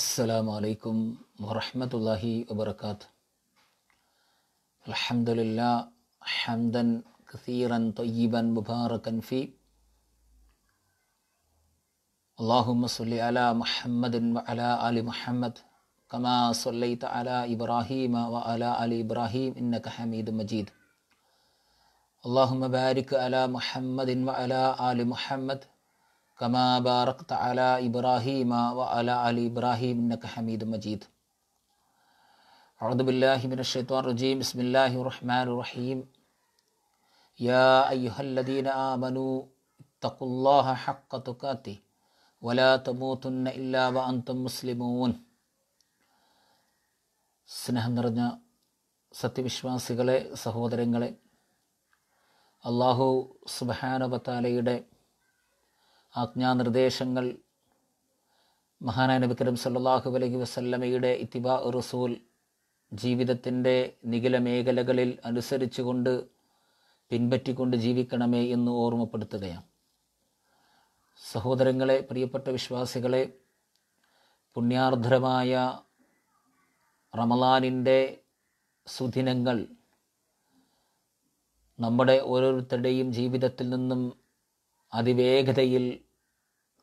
السلام عليكم ورحمة الله وبركاته الحمد لله حمدا كثيرا طيبا مباركا فيه اللهم صل على محمد وعلى آل محمد كما صليت على إبراهيم وعلى آل إبراهيم إنك حميد مجيد اللهم بارك على محمد وعلى آل محمد كما باركت على إبراهيم وعلى آل إبراهيم إنك حميد مجيد أعوذ بالله من الشيطان الرجيم بسم الله الرحمن الرحيم يا أيها الذين آمنوا اتقوا الله حق تقاته ولا تموتن إلا وأنتم مسلمون സ്നേഹം നിറഞ്ഞ സത്യവിശ്വാസികളെ സഹോദരങ്ങളെ അള്ളാഹു സുബാനുബത്താലയുടെ ആജ്ഞാനിർദ്ദേശങ്ങൾ മഹാനായ നബിക്കരം സല്ലാഹു അലൈഹി വസല്ലമയുടെ ഇത്തിബ റസൂൽ ജീവിതത്തിൻ്റെ നികില മേഖലകളിൽ അനുസരിച്ചുകൊണ്ട് പിൻപറ്റിക്കൊണ്ട് ജീവിക്കണമേ എന്ന് ഓർമ്മപ്പെടുത്തുകയാണ് സഹോദരങ്ങളെ പ്രിയപ്പെട്ട വിശ്വാസികളെ പുണ്യാർദ്രമായ റമലാനിൻ്റെ സുദിനങ്ങൾ നമ്മുടെ ഓരോരുത്തരുടെയും ജീവിതത്തിൽ നിന്നും അതിവേഗതയിൽ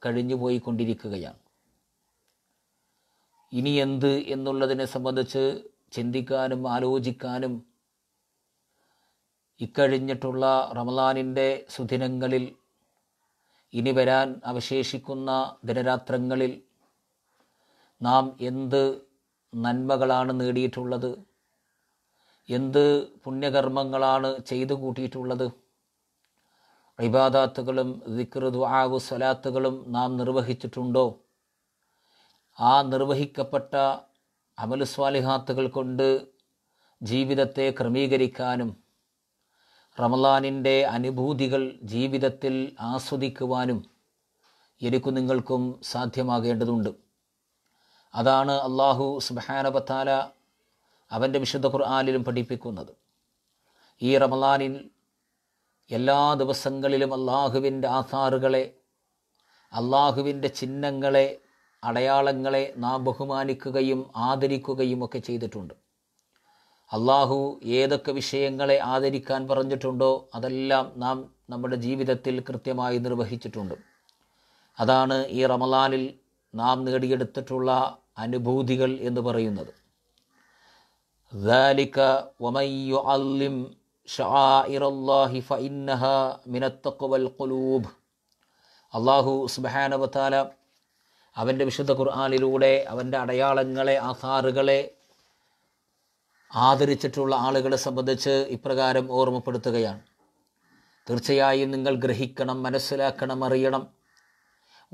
കഴിഞ്ഞുപോയിക്കൊണ്ടിരിക്കുകയാണ് ഇനി എന്ത് എന്നുള്ളതിനെ സംബന്ധിച്ച് ചിന്തിക്കാനും ആലോചിക്കാനും ഇക്കഴിഞ്ഞിട്ടുള്ള റമലാനിൻ്റെ സുദിനങ്ങളിൽ ഇനി വരാൻ അവശേഷിക്കുന്ന ദിനരാത്രങ്ങളിൽ നാം എന്ത് നന്മകളാണ് നേടിയിട്ടുള്ളത് എന്ത് പുണ്യകർമ്മങ്ങളാണ് ചെയ്തു കൂട്ടിയിട്ടുള്ളത് ഇബാദാത്തുകളും ദിക്റുദ്വാവു സ്വലാത്തുകളും നാം നിർവഹിച്ചിട്ടുണ്ടോ ആ നിർവഹിക്കപ്പെട്ട അമലുസ്വാലിഹാത്തുകൾ കൊണ്ട് ജീവിതത്തെ ക്രമീകരിക്കാനും റമലാനിൻ്റെ അനുഭൂതികൾ ജീവിതത്തിൽ ആസ്വദിക്കുവാനും എനിക്കും നിങ്ങൾക്കും സാധ്യമാകേണ്ടതുണ്ട് അതാണ് അള്ളാഹു സുബാനബത്താല അവൻ്റെ വിശുദ്ധ ഖുർആാനിലും പഠിപ്പിക്കുന്നത് ഈ റമലാനിൽ എല്ലാ ദിവസങ്ങളിലും അള്ളാഹുവിൻ്റെ ആധാറുകളെ അള്ളാഹുവിൻ്റെ ചിഹ്നങ്ങളെ അടയാളങ്ങളെ നാം ബഹുമാനിക്കുകയും ആദരിക്കുകയും ഒക്കെ ചെയ്തിട്ടുണ്ട് അള്ളാഹു ഏതൊക്കെ വിഷയങ്ങളെ ആദരിക്കാൻ പറഞ്ഞിട്ടുണ്ടോ അതെല്ലാം നാം നമ്മുടെ ജീവിതത്തിൽ കൃത്യമായി നിർവഹിച്ചിട്ടുണ്ട് അതാണ് ഈ റമലാനിൽ നാം നേടിയെടുത്തിട്ടുള്ള അനുഭൂതികൾ എന്ന് പറയുന്നത് ذلك ومن يعلم ഷാഇറല്ലാഹി ഫഇന്നഹ മിനത്തക്കുവൽ കുലൂബ് അള്ളാഹു സുബാനവത്താല അവൻ്റെ വിശുദ്ധ ഖുർആാനിലൂടെ അവൻ്റെ അടയാളങ്ങളെ ആധാറുകളെ ആദരിച്ചിട്ടുള്ള ആളുകളെ സംബന്ധിച്ച് ഇപ്രകാരം ഓർമ്മപ്പെടുത്തുകയാണ് തീർച്ചയായും നിങ്ങൾ ഗ്രഹിക്കണം മനസ്സിലാക്കണം അറിയണം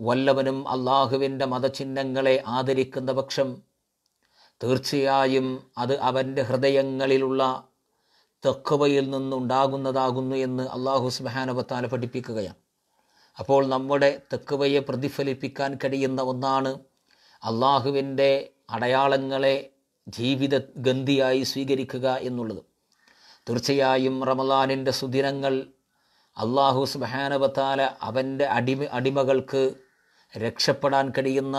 വല്ലവനും അള്ളാഹുവിൻ്റെ മതചിഹ്നങ്ങളെ ആദരിക്കുന്ന പക്ഷം തീർച്ചയായും അത് അവൻ്റെ ഹൃദയങ്ങളിലുള്ള തെക്കുവയിൽ നിന്നുണ്ടാകുന്നതാകുന്നു എന്ന് അള്ളാഹു സുബാനവത്താല പഠിപ്പിക്കുകയാണ് അപ്പോൾ നമ്മുടെ തെക്കുവയെ പ്രതിഫലിപ്പിക്കാൻ കഴിയുന്ന ഒന്നാണ് അള്ളാഹുവിൻ്റെ അടയാളങ്ങളെ ജീവിത ഗന്ധിയായി സ്വീകരിക്കുക എന്നുള്ളത് തീർച്ചയായും റമലാനിൻ്റെ സുദിനങ്ങൾ അള്ളാഹു സ്മഹാനവത്താല അവൻ്റെ അടിമ അടിമകൾക്ക് രക്ഷപ്പെടാൻ കഴിയുന്ന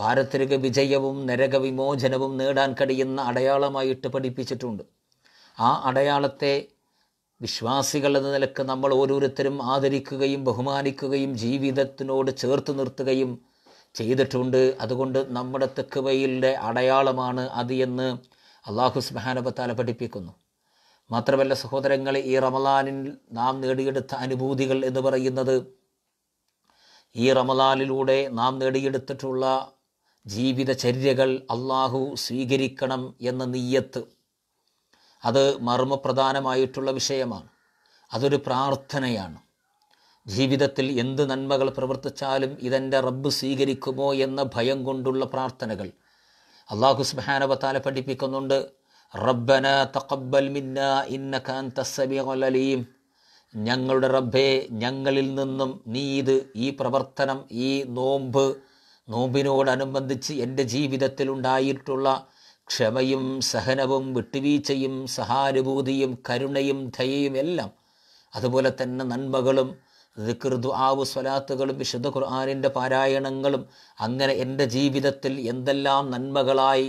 പാരത്രിക വിജയവും നരകവിമോചനവും നേടാൻ കഴിയുന്ന അടയാളമായിട്ട് പഠിപ്പിച്ചിട്ടുണ്ട് ആ അടയാളത്തെ വിശ്വാസികൾ എന്ന നിലക്ക് നമ്മൾ ഓരോരുത്തരും ആദരിക്കുകയും ബഹുമാനിക്കുകയും ജീവിതത്തിനോട് ചേർത്ത് നിർത്തുകയും ചെയ്തിട്ടുണ്ട് അതുകൊണ്ട് നമ്മുടെ തെക്കുവയിലെ അടയാളമാണ് അത് എന്ന് അള്ളാഹു സ്മഹാനപത്താല പഠിപ്പിക്കുന്നു മാത്രമല്ല സഹോദരങ്ങൾ ഈ റമലാനിൽ നാം നേടിയെടുത്ത അനുഭൂതികൾ എന്ന് പറയുന്നത് ഈ റമലാനിലൂടെ നാം നേടിയെടുത്തിട്ടുള്ള ജീവിതചര്യകൾ അള്ളാഹു സ്വീകരിക്കണം എന്ന നീയത്ത് അത് മർമ്മപ്രധാനമായിട്ടുള്ള വിഷയമാണ് അതൊരു പ്രാർത്ഥനയാണ് ജീവിതത്തിൽ എന്ത് നന്മകൾ പ്രവർത്തിച്ചാലും ഇതെൻ്റെ റബ്ബ് സ്വീകരിക്കുമോ എന്ന ഭയം കൊണ്ടുള്ള പ്രാർത്ഥനകൾ അള്ളാഹു താല പഠിപ്പിക്കുന്നുണ്ട് റബ്ബന തഖബ്ബൽ മിന്ന ഇന്നക അന്തസ്സമീഉൽ അലീം ഞങ്ങളുടെ റബ്ബേ ഞങ്ങളിൽ നിന്നും നീ ഇത് ഈ പ്രവർത്തനം ഈ നോമ്പ് നോമ്പിനോടനുബന്ധിച്ച് എൻ്റെ ജീവിതത്തിലുണ്ടായിട്ടുള്ള ക്ഷമയും സഹനവും വിട്ടുവീഴ്ചയും സഹാനുഭൂതിയും കരുണയും ദയയും എല്ലാം അതുപോലെ തന്നെ നന്മകളും ദിക്ർദു ആവു സ്വലാത്തുകളും വിശുദ്ധ ഖുർആാനിൻ്റെ പാരായണങ്ങളും അങ്ങനെ എൻ്റെ ജീവിതത്തിൽ എന്തെല്ലാം നന്മകളായി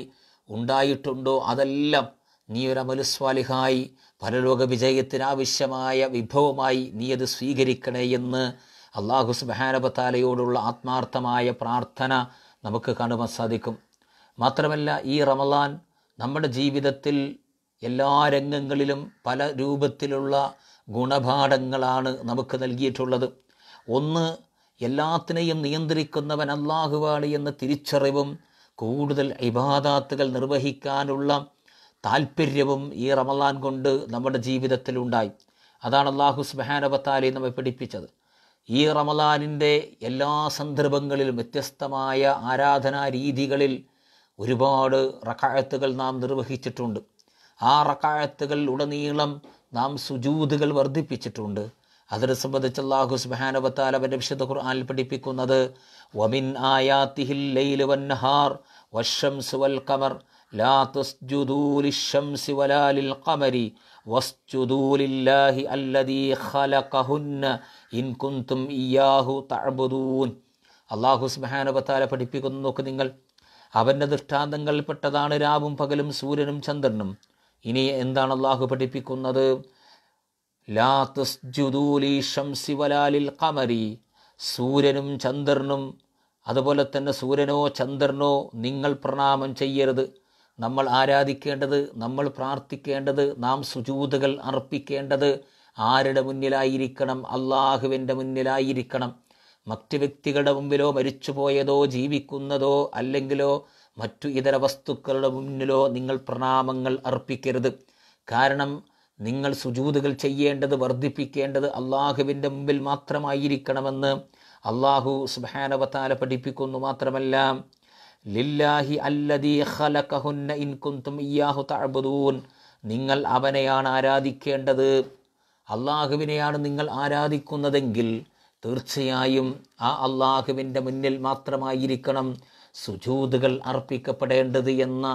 ഉണ്ടായിട്ടുണ്ടോ അതെല്ലാം നീ ഒരു അമലുസ്വാലിഹായി പരലോക വിജയത്തിനാവശ്യമായ വിഭവമായി നീ അത് സ്വീകരിക്കണേ എന്ന് അള്ളാഹു സുബാനബത്താലയോടുള്ള ആത്മാർത്ഥമായ പ്രാർത്ഥന നമുക്ക് കാണുവാൻ സാധിക്കും മാത്രമല്ല ഈ റമലാൻ നമ്മുടെ ജീവിതത്തിൽ എല്ലാ രംഗങ്ങളിലും പല രൂപത്തിലുള്ള ഗുണപാഠങ്ങളാണ് നമുക്ക് നൽകിയിട്ടുള്ളത് ഒന്ന് എല്ലാത്തിനെയും നിയന്ത്രിക്കുന്നവൻ അള്ളാഹുവാണ് എന്ന തിരിച്ചറിവും കൂടുതൽ ഇബാദാത്തുകൾ നിർവഹിക്കാനുള്ള താല്പര്യവും ഈ റമലാൻ കൊണ്ട് നമ്മുടെ ജീവിതത്തിലുണ്ടായി അതാണ് അള്ളാഹു സ്മഹാനവത്താലെ നമ്മെ പഠിപ്പിച്ചത് ഈ റമലാനിൻ്റെ എല്ലാ സന്ദർഭങ്ങളിലും വ്യത്യസ്തമായ ആരാധനാ രീതികളിൽ ഒരുപാട് റക്കായത്തുകൾ നാം നിർവഹിച്ചിട്ടുണ്ട് ആ റക്കായത്തുകൾ ഉടനീളം നാം സുജൂതുകൾ വർദ്ധിപ്പിച്ചിട്ടുണ്ട് അതിനെ സംബന്ധിച്ച് അള്ളാഹു സുബാനവത്താൽ അവൻ്റെ വിശുദ്ധ ഖുർആാനിൽ പഠിപ്പിക്കുന്നത് വമിൻ ആയാത്തിഹിൽ വൽ കമർ ലാ വലാ ലിൽ വസ്ജുദൂ ലില്ലാഹി ഇൻ അള്ളാഹു സുബാനവത്താല പഠിപ്പിക്കുന്നു നോക്ക് നിങ്ങൾ അവൻ്റെ ദൃഷ്ടാന്തങ്ങളിൽപ്പെട്ടതാണ് രാവും പകലും സൂര്യനും ചന്ദ്രനും ഇനി എന്താണ് അള്ളാഹു പഠിപ്പിക്കുന്നത് ലാ കമരി സൂര്യനും ചന്ദ്രനും അതുപോലെ തന്നെ സൂര്യനോ ചന്ദ്രനോ നിങ്ങൾ പ്രണാമം ചെയ്യരുത് നമ്മൾ ആരാധിക്കേണ്ടത് നമ്മൾ പ്രാർത്ഥിക്കേണ്ടത് നാം സുജൂതുകൾ അർപ്പിക്കേണ്ടത് ആരുടെ മുന്നിലായിരിക്കണം അള്ളാഹുവിൻ്റെ മുന്നിലായിരിക്കണം മറ്റു വ്യക്തികളുടെ മുമ്പിലോ മരിച്ചുപോയതോ ജീവിക്കുന്നതോ അല്ലെങ്കിലോ മറ്റു ഇതര വസ്തുക്കളുടെ മുന്നിലോ നിങ്ങൾ പ്രണാമങ്ങൾ അർപ്പിക്കരുത് കാരണം നിങ്ങൾ സുജൂതുകൾ ചെയ്യേണ്ടത് വർദ്ധിപ്പിക്കേണ്ടത് അള്ളാഹുവിൻ്റെ മുമ്പിൽ മാത്രമായിരിക്കണമെന്ന് അള്ളാഹു സുബാനവത്താല പഠിപ്പിക്കുന്നു മാത്രമല്ല ലില്ലാഹി അല്ലദീ ഇൻ നിങ്ങൾ അവനെയാണ് ആരാധിക്കേണ്ടത് അള്ളാഹുവിനെയാണ് നിങ്ങൾ ആരാധിക്കുന്നതെങ്കിൽ തീർച്ചയായും ആ അള്ളാഹുവിൻ്റെ മുന്നിൽ മാത്രമായിരിക്കണം സുജൂതുകൾ അർപ്പിക്കപ്പെടേണ്ടത് എന്ന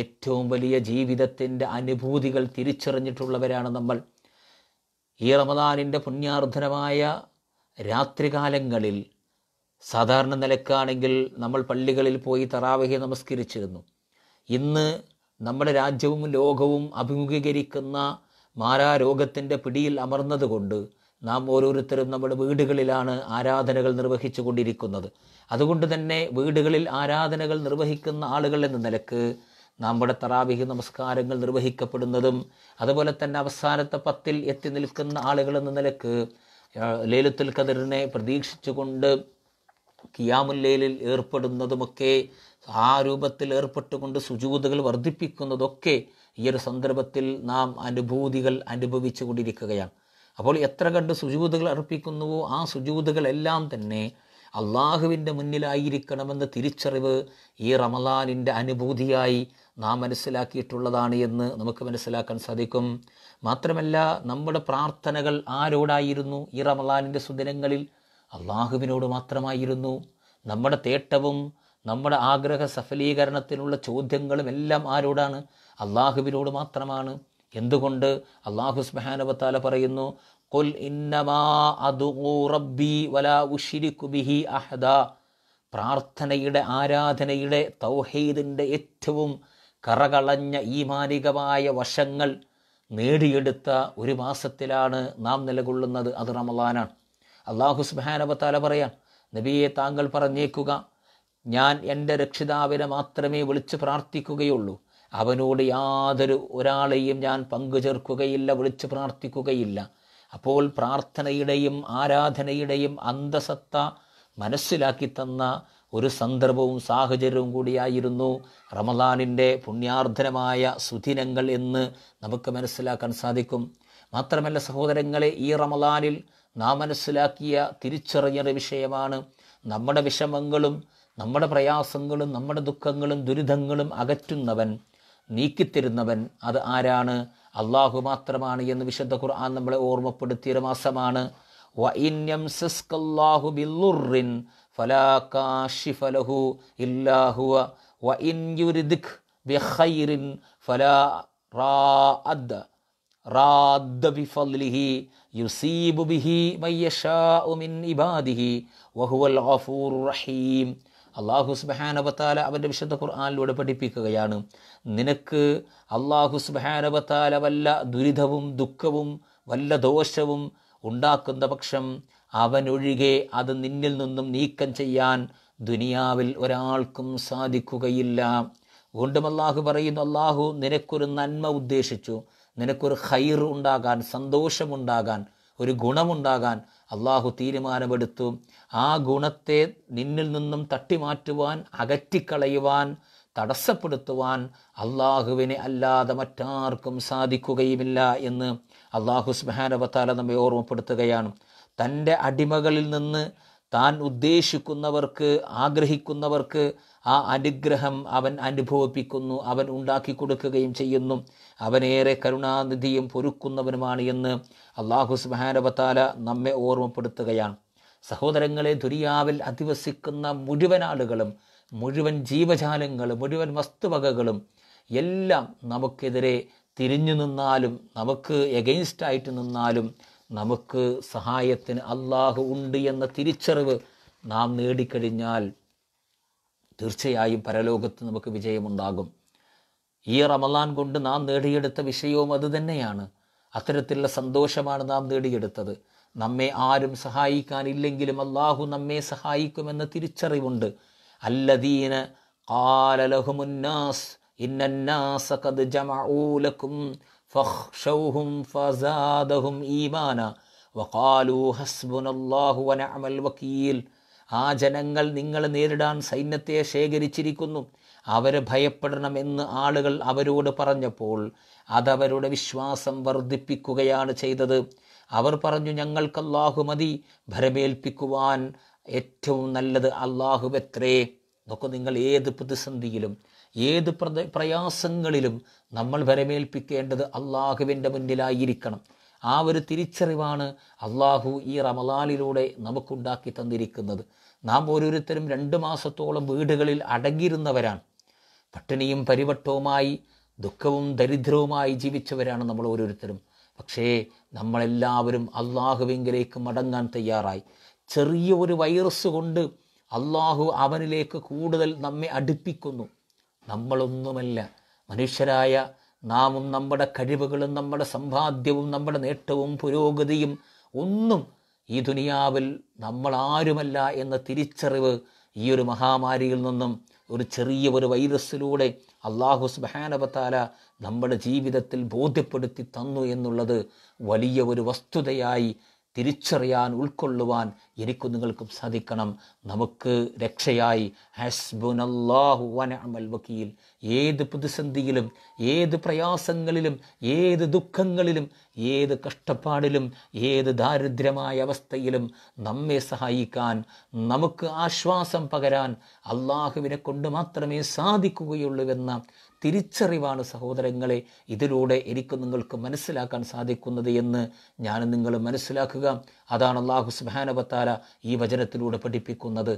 ഏറ്റവും വലിയ ജീവിതത്തിൻ്റെ അനുഭൂതികൾ തിരിച്ചറിഞ്ഞിട്ടുള്ളവരാണ് നമ്മൾ ഈ റമദാനിൻ്റെ പുണ്യാർദ്ധനമായ രാത്രികാലങ്ങളിൽ സാധാരണ നിലക്കാണെങ്കിൽ നമ്മൾ പള്ളികളിൽ പോയി തറാവഹി നമസ്കരിച്ചിരുന്നു ഇന്ന് നമ്മുടെ രാജ്യവും ലോകവും അഭിമുഖീകരിക്കുന്ന മാരാരോഗത്തിൻ്റെ പിടിയിൽ അമർന്നതുകൊണ്ട് നാം ഓരോരുത്തരും നമ്മുടെ വീടുകളിലാണ് ആരാധനകൾ നിർവഹിച്ചു കൊണ്ടിരിക്കുന്നത് അതുകൊണ്ട് തന്നെ വീടുകളിൽ ആരാധനകൾ നിർവഹിക്കുന്ന ആളുകൾ എന്ന നിലക്ക് നമ്മുടെ തറാവിഹി നമസ്കാരങ്ങൾ നിർവഹിക്കപ്പെടുന്നതും അതുപോലെ തന്നെ അവസാനത്തെ പത്തിൽ എത്തി നിൽക്കുന്ന ആളുകൾ എന്ന നിലക്ക് ലേലത്തുൽ കതിറിനെ പ്രതീക്ഷിച്ചുകൊണ്ട് കിയാമുല്ലേലിൽ ഏർപ്പെടുന്നതുമൊക്കെ ആ രൂപത്തിൽ ഏർപ്പെട്ടുകൊണ്ട് സുജൂതകൾ വർദ്ധിപ്പിക്കുന്നതൊക്കെ ഈ ഒരു സന്ദർഭത്തിൽ നാം അനുഭൂതികൾ അനുഭവിച്ചു കൊണ്ടിരിക്കുകയാണ് അപ്പോൾ എത്ര കണ്ട് സുജൂതുകൾ അർപ്പിക്കുന്നുവോ ആ സുജൂതുകളെല്ലാം തന്നെ അള്ളാഹുവിൻ്റെ മുന്നിലായിരിക്കണമെന്ന തിരിച്ചറിവ് ഈ റമലാനിൻ്റെ അനുഭൂതിയായി നാം മനസ്സിലാക്കിയിട്ടുള്ളതാണ് എന്ന് നമുക്ക് മനസ്സിലാക്കാൻ സാധിക്കും മാത്രമല്ല നമ്മുടെ പ്രാർത്ഥനകൾ ആരോടായിരുന്നു ഈ റമലാനിൻ്റെ സുദിനങ്ങളിൽ അള്ളാഹുവിനോട് മാത്രമായിരുന്നു നമ്മുടെ തേട്ടവും നമ്മുടെ ആഗ്രഹ സഫലീകരണത്തിനുള്ള ചോദ്യങ്ങളും എല്ലാം ആരോടാണ് അള്ളാഹുവിനോട് മാത്രമാണ് എന്തുകൊണ്ട് അള്ളാഹു സ്മഹാനവത്താല പറയുന്നു കൊൽ ഇന്നമാ റബ്ബി വലാ ഉഷിരിക്കു ബിഹി അഹദ പ്രാർത്ഥനയുടെ ആരാധനയുടെ തൗഹീദിൻ്റെ ഏറ്റവും കറകളഞ്ഞ ഈമാനികമായ വശങ്ങൾ നേടിയെടുത്ത ഒരു മാസത്തിലാണ് നാം നിലകൊള്ളുന്നത് അത് റമലാനാണ് അള്ളാഹു സുബാനബത്താല പറയാൻ നബിയെ താങ്കൾ പറഞ്ഞേക്കുക ഞാൻ എൻ്റെ രക്ഷിതാവിനെ മാത്രമേ വിളിച്ച് പ്രാർത്ഥിക്കുകയുള്ളൂ അവനോട് യാതൊരു ഒരാളെയും ഞാൻ പങ്കുചേർക്കുകയില്ല വിളിച്ചു പ്രാർത്ഥിക്കുകയില്ല അപ്പോൾ പ്രാർത്ഥനയുടെയും ആരാധനയുടെയും അന്തസത്ത മനസ്സിലാക്കി തന്ന ഒരു സന്ദർഭവും സാഹചര്യവും കൂടിയായിരുന്നു റമദാനിൻ്റെ പുണ്യാർദ്ധനമായ സുദിനങ്ങൾ എന്ന് നമുക്ക് മനസ്സിലാക്കാൻ സാധിക്കും മാത്രമല്ല സഹോദരങ്ങളെ ഈ റമദാനിൽ നാം മനസ്സിലാക്കിയ തിരിച്ചറിഞ്ഞൊരു വിഷയമാണ് നമ്മുടെ വിഷമങ്ങളും നമ്മുടെ പ്രയാസങ്ങളും നമ്മുടെ ദുഃഖങ്ങളും ദുരിതങ്ങളും അകറ്റുന്നവൻ നീക്കിത്തരുന്നവൻ അത് ആരാണ് അള്ളാഹു മാത്രമാണ് എന്ന് വിശുദ്ധ ഖുർആൻ നമ്മളെ ഓർമ്മപ്പെടുത്തിയ മാസമാണ് ും അള്ളാഹു സുബാനബത്താല അവൻ്റെ വിശുദ്ധ ഖുർആാനിലൂടെ പഠിപ്പിക്കുകയാണ് നിനക്ക് അള്ളാഹു സുബാനബത്താല വല്ല ദുരിതവും ദുഃഖവും വല്ല ദോഷവും ഉണ്ടാക്കുന്ന പക്ഷം അവനൊഴികെ അത് നിന്നിൽ നിന്നും നീക്കം ചെയ്യാൻ ദുനിയാവിൽ ഒരാൾക്കും സാധിക്കുകയില്ല വീണ്ടും അള്ളാഹു പറയുന്നു അള്ളാഹു നിനക്കൊരു നന്മ ഉദ്ദേശിച്ചു നിനക്കൊരു ഹൈർ ഉണ്ടാകാൻ സന്തോഷമുണ്ടാകാൻ ഒരു ഗുണമുണ്ടാകാൻ അള്ളാഹു തീരുമാനമെടുത്തു ആ ഗുണത്തെ നിന്നിൽ നിന്നും തട്ടിമാറ്റുവാൻ അകറ്റിക്കളയുവാൻ തടസ്സപ്പെടുത്തുവാൻ അള്ളാഹുവിനെ അല്ലാതെ മറ്റാർക്കും സാധിക്കുകയുമില്ല എന്ന് അള്ളാഹു സ്മഹാനവത്താല നമ്മെ ഓർമ്മപ്പെടുത്തുകയാണ് തൻ്റെ അടിമകളിൽ നിന്ന് താൻ ഉദ്ദേശിക്കുന്നവർക്ക് ആഗ്രഹിക്കുന്നവർക്ക് ആ അനുഗ്രഹം അവൻ അനുഭവിപ്പിക്കുന്നു അവൻ ഉണ്ടാക്കി കൊടുക്കുകയും ചെയ്യുന്നു അവനേറെ കരുണാനിധിയും പൊരുക്കുന്നവനുമാണ് എന്ന് അള്ളാഹു സുബാനവത്താല നമ്മെ ഓർമ്മപ്പെടുത്തുകയാണ് സഹോദരങ്ങളെ ദുരിയാവിൽ അധിവസിക്കുന്ന മുഴുവൻ ആളുകളും മുഴുവൻ ജീവജാലങ്ങളും മുഴുവൻ വസ്തുവകകളും എല്ലാം നമുക്കെതിരെ തിരിഞ്ഞു നിന്നാലും നമുക്ക് എഗെയിൻസ്റ്റായിട്ട് നിന്നാലും നമുക്ക് സഹായത്തിന് അള്ളാഹു ഉണ്ട് എന്ന തിരിച്ചറിവ് നാം നേടിക്കഴിഞ്ഞാൽ തീർച്ചയായും പരലോകത്ത് നമുക്ക് വിജയമുണ്ടാകും ഈ റമലാൻ കൊണ്ട് നാം നേടിയെടുത്ത വിഷയവും അതുതന്നെയാണ് അത്തരത്തിലുള്ള സന്തോഷമാണ് നാം നേടിയെടുത്തത് നമ്മെ ആരും സഹായിക്കാനില്ലെങ്കിലും അള്ളാഹു നമ്മെ സഹായിക്കുമെന്ന തിരിച്ചറിവുണ്ട് അല്ലദീന കാലലഹുമുന്നാസ് ഇന്നന്നാസ കത് ഫസാദഹും ഹസ്ബുനല്ലാഹു ആ ജനങ്ങൾ നിങ്ങളെ നേരിടാൻ സൈന്യത്തെ ശേഖരിച്ചിരിക്കുന്നു അവരെ ഭയപ്പെടണമെന്ന് ആളുകൾ അവരോട് പറഞ്ഞപ്പോൾ അതവരുടെ വിശ്വാസം വർദ്ധിപ്പിക്കുകയാണ് ചെയ്തത് അവർ പറഞ്ഞു ഞങ്ങൾക്ക് അള്ളാഹു മതി ഭരമേൽപ്പിക്കുവാൻ ഏറ്റവും നല്ലത് എത്രേ നോക്കൂ നിങ്ങൾ ഏത് പ്രതിസന്ധിയിലും ഏത് പ്രയാസങ്ങളിലും നമ്മൾ ഭരമേൽപ്പിക്കേണ്ടത് അള്ളാഹുവിൻ്റെ മുന്നിലായിരിക്കണം ആ ഒരു തിരിച്ചറിവാണ് അള്ളാഹു ഈ റമലാലിലൂടെ നമുക്കുണ്ടാക്കി തന്നിരിക്കുന്നത് നാം ഓരോരുത്തരും രണ്ട് മാസത്തോളം വീടുകളിൽ അടങ്ങിയിരുന്നവരാണ് പട്ടിണിയും പരിവട്ടവുമായി ദുഃഖവും ദരിദ്രവുമായി ജീവിച്ചവരാണ് നമ്മൾ ഓരോരുത്തരും പക്ഷേ നമ്മളെല്ലാവരും അള്ളാഹുവിങ്കിലേക്ക് മടങ്ങാൻ തയ്യാറായി ചെറിയ ഒരു വൈറസ് കൊണ്ട് അള്ളാഹു അവനിലേക്ക് കൂടുതൽ നമ്മെ അടുപ്പിക്കുന്നു നമ്മളൊന്നുമല്ല മനുഷ്യരായ നാമും നമ്മുടെ കഴിവുകളും നമ്മുടെ സമ്പാദ്യവും നമ്മുടെ നേട്ടവും പുരോഗതിയും ഒന്നും ഈ ദുനിയാവിൽ നമ്മളാരുമല്ല എന്ന തിരിച്ചറിവ് ഈ ഒരു മഹാമാരിയിൽ നിന്നും ഒരു ചെറിയ ഒരു വൈറസിലൂടെ അള്ളാഹു സുബാനബത്താല നമ്മുടെ ജീവിതത്തിൽ ബോധ്യപ്പെടുത്തി തന്നു എന്നുള്ളത് വലിയ ഒരു വസ്തുതയായി തിരിച്ചറിയാൻ ഉൾക്കൊള്ളുവാൻ എനിക്കും നിങ്ങൾക്കും സാധിക്കണം നമുക്ക് രക്ഷയായി അല്ലാഹു വനഅമൽ വക്കീൽ ഏത് പ്രതിസന്ധിയിലും ഏത് പ്രയാസങ്ങളിലും ഏത് ദുഃഖങ്ങളിലും ഏത് കഷ്ടപ്പാടിലും ഏത് ദാരിദ്ര്യമായ അവസ്ഥയിലും നമ്മെ സഹായിക്കാൻ നമുക്ക് ആശ്വാസം പകരാൻ അള്ളാഹുവിനെ കൊണ്ട് മാത്രമേ സാധിക്കുകയുള്ളൂ എന്ന തിരിച്ചറിവാണ് സഹോദരങ്ങളെ ഇതിലൂടെ എനിക്ക് നിങ്ങൾക്ക് മനസ്സിലാക്കാൻ സാധിക്കുന്നത് എന്ന് ഞാൻ നിങ്ങൾ മനസ്സിലാക്കുക അതാണ് അള്ളാഹു സുബാനബത്താല ഈ വചനത്തിലൂടെ പഠിപ്പിക്കുന്നത്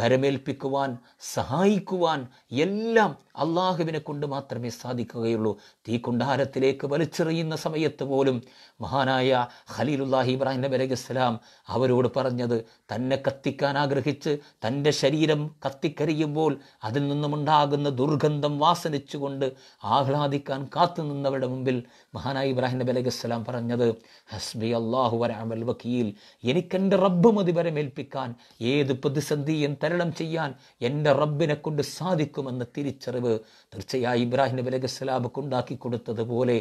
ഭരമേൽപ്പിക്കുവാൻ സഹായിക്കുവാൻ എല്ലാം അള്ളാഹുവിനെ കൊണ്ട് മാത്രമേ സാധിക്കുകയുള്ളൂ തീക്കുണ്ടാരത്തിലേക്ക് വലിച്ചെറിയുന്ന സമയത്ത് പോലും മഹാനായ ഖലീലുല്ലാഹി ഇബ്രാഹിം നബി അലൈഹി സ്വലാം അവരോട് പറഞ്ഞത് തന്നെ കത്തിക്കാൻ ആഗ്രഹിച്ച് തൻ്റെ ശരീരം കത്തിക്കരിയുമ്പോൾ അതിൽ നിന്നുമുണ്ടാകുന്ന ദുർഗന്ധം വാസനിച്ചുകൊണ്ട് ആഹ്ലാദിക്കാൻ കാത്തുനിന്നവരുടെ മുമ്പിൽ മഹാനായ ഇബ്രാഹിം നബി അലൈഹി സ്വലാം പറഞ്ഞത് ഹസ്ബി അള്ളാഹു വരാമൽ വക്കീൽ എനിക്കെൻ്റെ റബ്ബ് മതി വരെ മേൽപ്പിക്കാൻ ഏത് പ്രതിസന്ധിയും തരണം ചെയ്യാൻ എൻ്റെ റബ്ബിനെ കൊണ്ട് സാധിക്കുമെന്ന തിരിച്ചറിവ് തീർച്ചയായും ഇബ്രാഹിം നബി അലൈഹി സ്വലാമക്ക് ഉണ്ടാക്കി കൊടുത്തതുപോലെ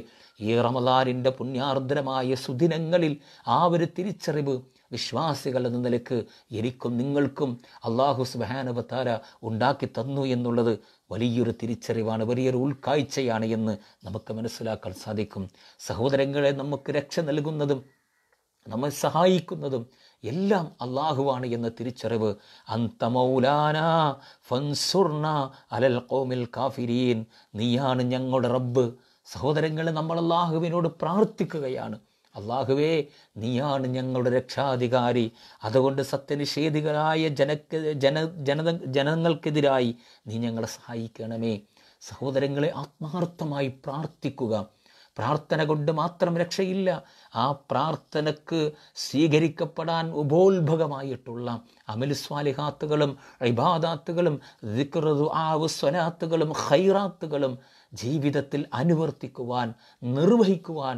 ഈ റമദാനിൻ്റെ പുണ്യാർദ്രമായ സുദിനങ്ങളിൽ ആ ഒരു തിരിച്ചറിവ് വിശ്വാസികൾ എന്ന നിലക്ക് എനിക്കും നിങ്ങൾക്കും അള്ളാഹു സുബാനവത്താര ഉണ്ടാക്കി തന്നു എന്നുള്ളത് വലിയൊരു തിരിച്ചറിവാണ് വലിയൊരു ഉൾക്കാഴ്ചയാണ് എന്ന് നമുക്ക് മനസ്സിലാക്കാൻ സാധിക്കും സഹോദരങ്ങളെ നമുക്ക് രക്ഷ നൽകുന്നതും നമ്മെ സഹായിക്കുന്നതും എല്ലാം അള്ളാഹുവാണ് എന്ന തിരിച്ചറിവ് അലൽ കാഫിരീൻ നീയാണ് ഞങ്ങളുടെ റബ്ബ് സഹോദരങ്ങളെ നമ്മൾ അള്ളാഹുവിനോട് പ്രാർത്ഥിക്കുകയാണ് അള്ളാഹുവേ നീയാണ് ഞങ്ങളുടെ രക്ഷാധികാരി അതുകൊണ്ട് സത്യനിഷേധികളായ ജനക്ക് ജന ജനത ജനങ്ങൾക്കെതിരായി നീ ഞങ്ങളെ സഹായിക്കണമേ സഹോദരങ്ങളെ ആത്മാർത്ഥമായി പ്രാർത്ഥിക്കുക പ്രാർത്ഥന കൊണ്ട് മാത്രം രക്ഷയില്ല ആ പ്രാർത്ഥനക്ക് സ്വീകരിക്കപ്പെടാൻ ഉപോത്ഭകമായിട്ടുള്ള അമൽ സ്വാലിഹാത്തുകളും ഇബാദാത്തുകളും ആവ് സ്വലാത്തുകളും ഹൈറാത്തുകളും ജീവിതത്തിൽ അനുവർത്തിക്കുവാൻ നിർവഹിക്കുവാൻ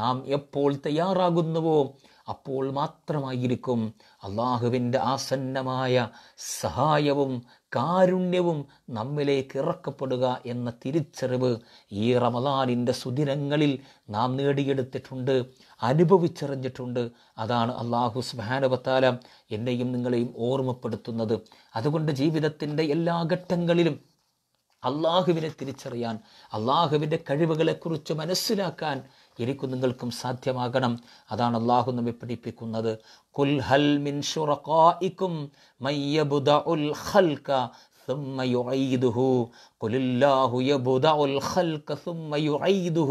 നാം എപ്പോൾ തയ്യാറാകുന്നുവോ അപ്പോൾ മാത്രമായിരിക്കും അള്ളാഹുവിൻ്റെ ആസന്നമായ സഹായവും കാരുണ്യവും നമ്മിലേക്ക് ഇറക്കപ്പെടുക എന്ന തിരിച്ചറിവ് ഈ റമദാനിൻ്റെ സുദിനങ്ങളിൽ നാം നേടിയെടുത്തിട്ടുണ്ട് അനുഭവിച്ചറിഞ്ഞിട്ടുണ്ട് അതാണ് അള്ളാഹു സ്മഹാനുപത്താല എന്നെയും നിങ്ങളെയും ഓർമ്മപ്പെടുത്തുന്നത് അതുകൊണ്ട് ജീവിതത്തിൻ്റെ എല്ലാ ഘട്ടങ്ങളിലും അള്ളാഹുവിനെ തിരിച്ചറിയാൻ അള്ളാഹുവിൻ്റെ കഴിവുകളെക്കുറിച്ച് മനസ്സിലാക്കാൻ എനിക്കും സാധ്യമാകണം അതാണ് അള്ളാഹു നമ്മെ പഠിപ്പിക്കുന്നത് കുൽ ഹൽ മിൻ ഷുറഖായിക്കും മയ്യബുദഉൽ ഖൽക ثم يعيده قل الله يبدع الخلق ثم يعيده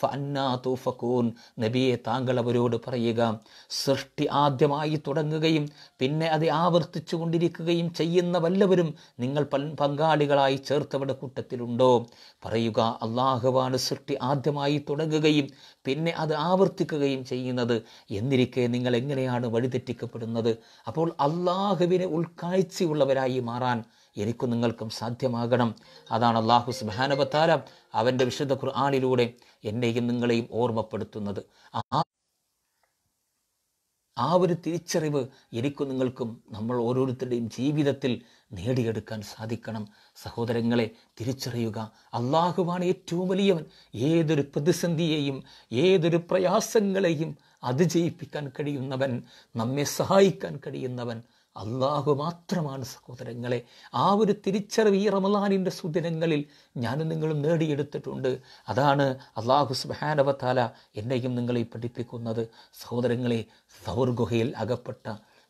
فأنا تؤفكون നബിയെ താങ്കൾ അവരോട് പറയുക സൃഷ്ടി ആദ്യമായി തുടങ്ങുകയും പിന്നെ അത് ആവർത്തിച്ചു കൊണ്ടിരിക്കുകയും ചെയ്യുന്ന വല്ലവരും നിങ്ങൾ പങ്കാളികളായി ചേർത്തവിടെ കൂട്ടത്തിലുണ്ടോ പറയുക അള്ളാഹുവാണ് സൃഷ്ടി ആദ്യമായി തുടങ്ങുകയും പിന്നെ അത് ആവർത്തിക്കുകയും ചെയ്യുന്നത് എന്നിരിക്കെ നിങ്ങൾ എങ്ങനെയാണ് വഴിതെറ്റിക്കപ്പെടുന്നത് അപ്പോൾ അള്ളാഹുവിനെ ഉൾക്കാഴ്ചയുള്ളവരായി മാറാൻ എനിക്കും നിങ്ങൾക്കും സാധ്യമാകണം അതാണ് അള്ളാഹു സുബാനബത്താല അവൻ്റെ വിശുദ്ധ ഖുർആാനിലൂടെ എന്നെയും നിങ്ങളെയും ഓർമ്മപ്പെടുത്തുന്നത് ആ ആ ഒരു തിരിച്ചറിവ് എനിക്കും നിങ്ങൾക്കും നമ്മൾ ഓരോരുത്തരുടെയും ജീവിതത്തിൽ നേടിയെടുക്കാൻ സാധിക്കണം സഹോദരങ്ങളെ തിരിച്ചറിയുക അള്ളാഹുവാണ് ഏറ്റവും വലിയവൻ ഏതൊരു പ്രതിസന്ധിയെയും ഏതൊരു പ്രയാസങ്ങളെയും അതിജയിപ്പിക്കാൻ കഴിയുന്നവൻ നമ്മെ സഹായിക്കാൻ കഴിയുന്നവൻ അള്ളാഹു മാത്രമാണ് സഹോദരങ്ങളെ ആ ഒരു തിരിച്ചറിവ് ഈ റമലാനിൻ്റെ സുദിനങ്ങളിൽ ഞാനും നിങ്ങളും നേടിയെടുത്തിട്ടുണ്ട് അതാണ് അള്ളാഹു സുബാനവത്താല എന്നെയും നിങ്ങളെ പഠിപ്പിക്കുന്നത് സഹോദരങ്ങളെ സൗർ ഗുഹയിൽ അകപ്പെട്ട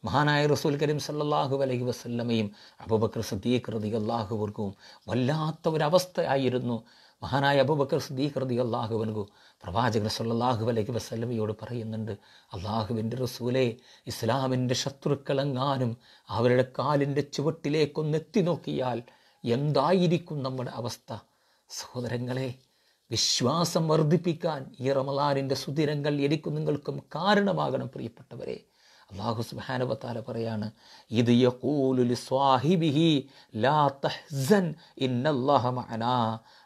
മഹാനായ റസൂൽ കരീം സല്ലാഹു അലൈഹി വസല്ലമയും അബുബക്കർ സദ്ദീഖ് റതി അള്ളാഹുവർക്കും വല്ലാത്ത ഒരവസ്ഥയായിരുന്നു മഹാനായ അബുബക്കർ സുദ്ദീഖ് റതി അള്ളാഹുവനു പ്രവാചകൻ സല്ലാഹു അലൈഹി വസ്ലമിയോട് പറയുന്നുണ്ട് അള്ളാഹുവിൻ്റെ റസൂലെ ഇസ്ലാമിൻ്റെ ശത്രുക്കളെങ്ങാനും അവരുടെ കാലിൻ്റെ ചുവട്ടിലേക്കൊന്നെത്തി നോക്കിയാൽ എന്തായിരിക്കും നമ്മുടെ അവസ്ഥ സഹോദരങ്ങളെ വിശ്വാസം വർദ്ധിപ്പിക്കാൻ ഈ റമലാനിൻ്റെ സുദിനങ്ങൾ എനിക്കും നിങ്ങൾക്കും കാരണമാകണം പ്രിയപ്പെട്ടവരെ അള്ളാഹു സുബാനവത്താല പറയാണ് ഇത് യഖൂലു സ്വാഹിബിഹി ലാ തഹ്സൻ ഇന്നല്ലാഹ മഅനാ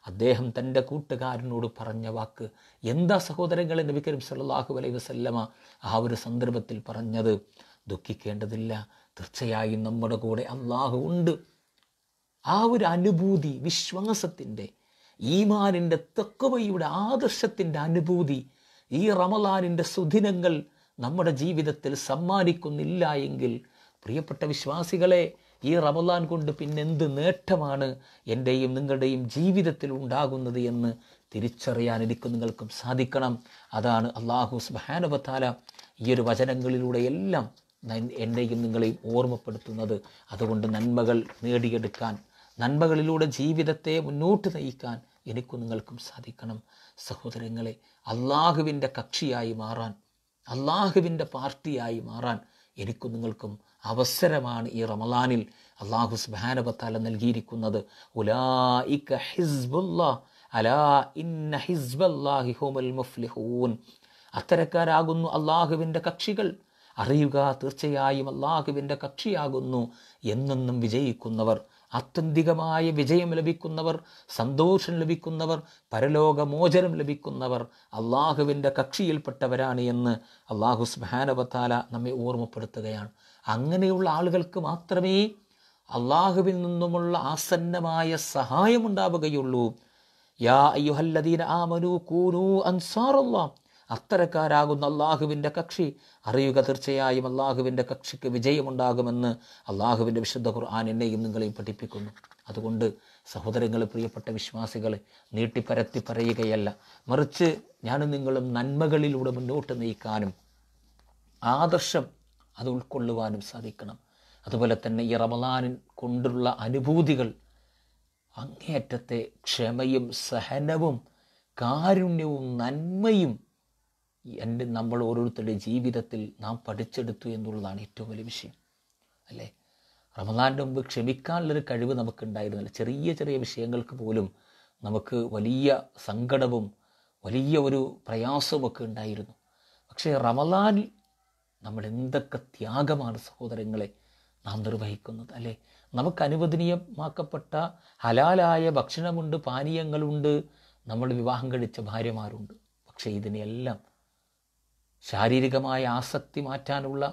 അദ്ദേഹം തൻ്റെ കൂട്ടുകാരനോട് പറഞ്ഞ വാക്ക് എന്താ സഹോദരങ്ങളെ നബിക്കരും സല്ലാഹു അലൈ വസല്ലമ ആ ഒരു സന്ദർഭത്തിൽ പറഞ്ഞത് ദുഃഖിക്കേണ്ടതില്ല തീർച്ചയായും നമ്മുടെ കൂടെ അള്ളാഹു ഉണ്ട് ആ ഒരു അനുഭൂതി വിശ്വാസത്തിൻ്റെ ഈമാനിൻ്റെ തെക്കുവയുടെ ആദർശത്തിൻ്റെ അനുഭൂതി ഈ റമലാനിൻ്റെ സുദിനങ്ങൾ നമ്മുടെ ജീവിതത്തിൽ സമ്മാനിക്കുന്നില്ല എങ്കിൽ പ്രിയപ്പെട്ട വിശ്വാസികളെ ഈ റമലാൻ കൊണ്ട് പിന്നെന്ത് നേട്ടമാണ് എൻ്റെയും നിങ്ങളുടെയും ജീവിതത്തിൽ ഉണ്ടാകുന്നത് എന്ന് തിരിച്ചറിയാൻ എനിക്ക് നിങ്ങൾക്കും സാധിക്കണം അതാണ് അള്ളാഹു സുബാനുബത്താല ഈ ഒരു എല്ലാം എന്നെയും നിങ്ങളെയും ഓർമ്മപ്പെടുത്തുന്നത് അതുകൊണ്ട് നന്മകൾ നേടിയെടുക്കാൻ നന്മകളിലൂടെ ജീവിതത്തെ മുന്നോട്ട് നയിക്കാൻ എനിക്കും നിങ്ങൾക്കും സാധിക്കണം സഹോദരങ്ങളെ അള്ളാഹുവിൻ്റെ കക്ഷിയായി മാറാൻ അള്ളാഹുവിൻ്റെ പാർട്ടിയായി മാറാൻ എനിക്കും നിങ്ങൾക്കും അവസരമാണ് ഈ റമലാനിൽ അള്ളാഹു സുബാനബത്താല നൽകിയിരിക്കുന്നത് അലാ ഇന്ന ഹിസ്ബല്ലാഹി ഹുമൽ മുഫ്ലിഹൂൻ അത്തരക്കാരാകുന്നു അള്ളാഹുവിൻ്റെ കക്ഷികൾ അറിയുക തീർച്ചയായും അള്ളാഹുവിൻ്റെ കക്ഷിയാകുന്നു എന്നെന്നും വിജയിക്കുന്നവർ ആത്യന്തികമായ വിജയം ലഭിക്കുന്നവർ സന്തോഷം ലഭിക്കുന്നവർ പരലോകമോചനം ലഭിക്കുന്നവർ അള്ളാഹുവിൻ്റെ കക്ഷിയിൽപ്പെട്ടവരാണ് എന്ന് അള്ളാഹു സ്മഹാനബത്താല നമ്മെ ഓർമ്മപ്പെടുത്തുകയാണ് അങ്ങനെയുള്ള ആളുകൾക്ക് മാത്രമേ അള്ളാഹുവിൽ നിന്നുമുള്ള ആസന്നമായ സഹായമുണ്ടാവുകയുള്ളൂ യാ അയ്യുഹല്ലദീന ആമനു കൂനു അൻസാറുള്ള അത്തരക്കാരാകുന്ന അള്ളാഹുവിൻ്റെ കക്ഷി അറിയുക തീർച്ചയായും അള്ളാഹുവിൻ്റെ കക്ഷിക്ക് വിജയമുണ്ടാകുമെന്ന് അള്ളാഹുവിൻ്റെ വിശുദ്ധ ഖുർആൻ എന്നെയും നിങ്ങളെയും പഠിപ്പിക്കുന്നു അതുകൊണ്ട് സഹോദരങ്ങൾ പ്രിയപ്പെട്ട വിശ്വാസികളെ നീട്ടിപ്പരത്തി പറയുകയല്ല മറിച്ച് ഞാനും നിങ്ങളും നന്മകളിലൂടെ മുന്നോട്ട് നയിക്കാനും ആദർശം അത് ഉൾക്കൊള്ളുവാനും സാധിക്കണം അതുപോലെ തന്നെ ഈ റമദാനിൻ കൊണ്ടുള്ള അനുഭൂതികൾ അങ്ങേയറ്റത്തെ ക്ഷമയും സഹനവും കാരുണ്യവും നന്മയും എൻ്റെ നമ്മൾ ഓരോരുത്തരുടെ ജീവിതത്തിൽ നാം പഠിച്ചെടുത്തു എന്നുള്ളതാണ് ഏറ്റവും വലിയ വിഷയം അല്ലേ റമദാൻ്റെ മുമ്പ് ക്ഷമിക്കാനുള്ളൊരു കഴിവ് നമുക്കുണ്ടായിരുന്നില്ല ചെറിയ ചെറിയ വിഷയങ്ങൾക്ക് പോലും നമുക്ക് വലിയ സങ്കടവും വലിയ ഒരു ഒക്കെ ഉണ്ടായിരുന്നു പക്ഷേ റമദാനിൽ നമ്മൾ എന്തൊക്കെ ത്യാഗമാണ് സഹോദരങ്ങളെ നാം നിർവഹിക്കുന്നത് അല്ലേ നമുക്ക് അനുവദനീയമാക്കപ്പെട്ട ഹലാലായ ഭക്ഷണമുണ്ട് പാനീയങ്ങളുണ്ട് നമ്മൾ വിവാഹം കഴിച്ച ഭാര്യമാരുണ്ട് പക്ഷേ ഇതിനെല്ലാം ശാരീരികമായ ആസക്തി മാറ്റാനുള്ള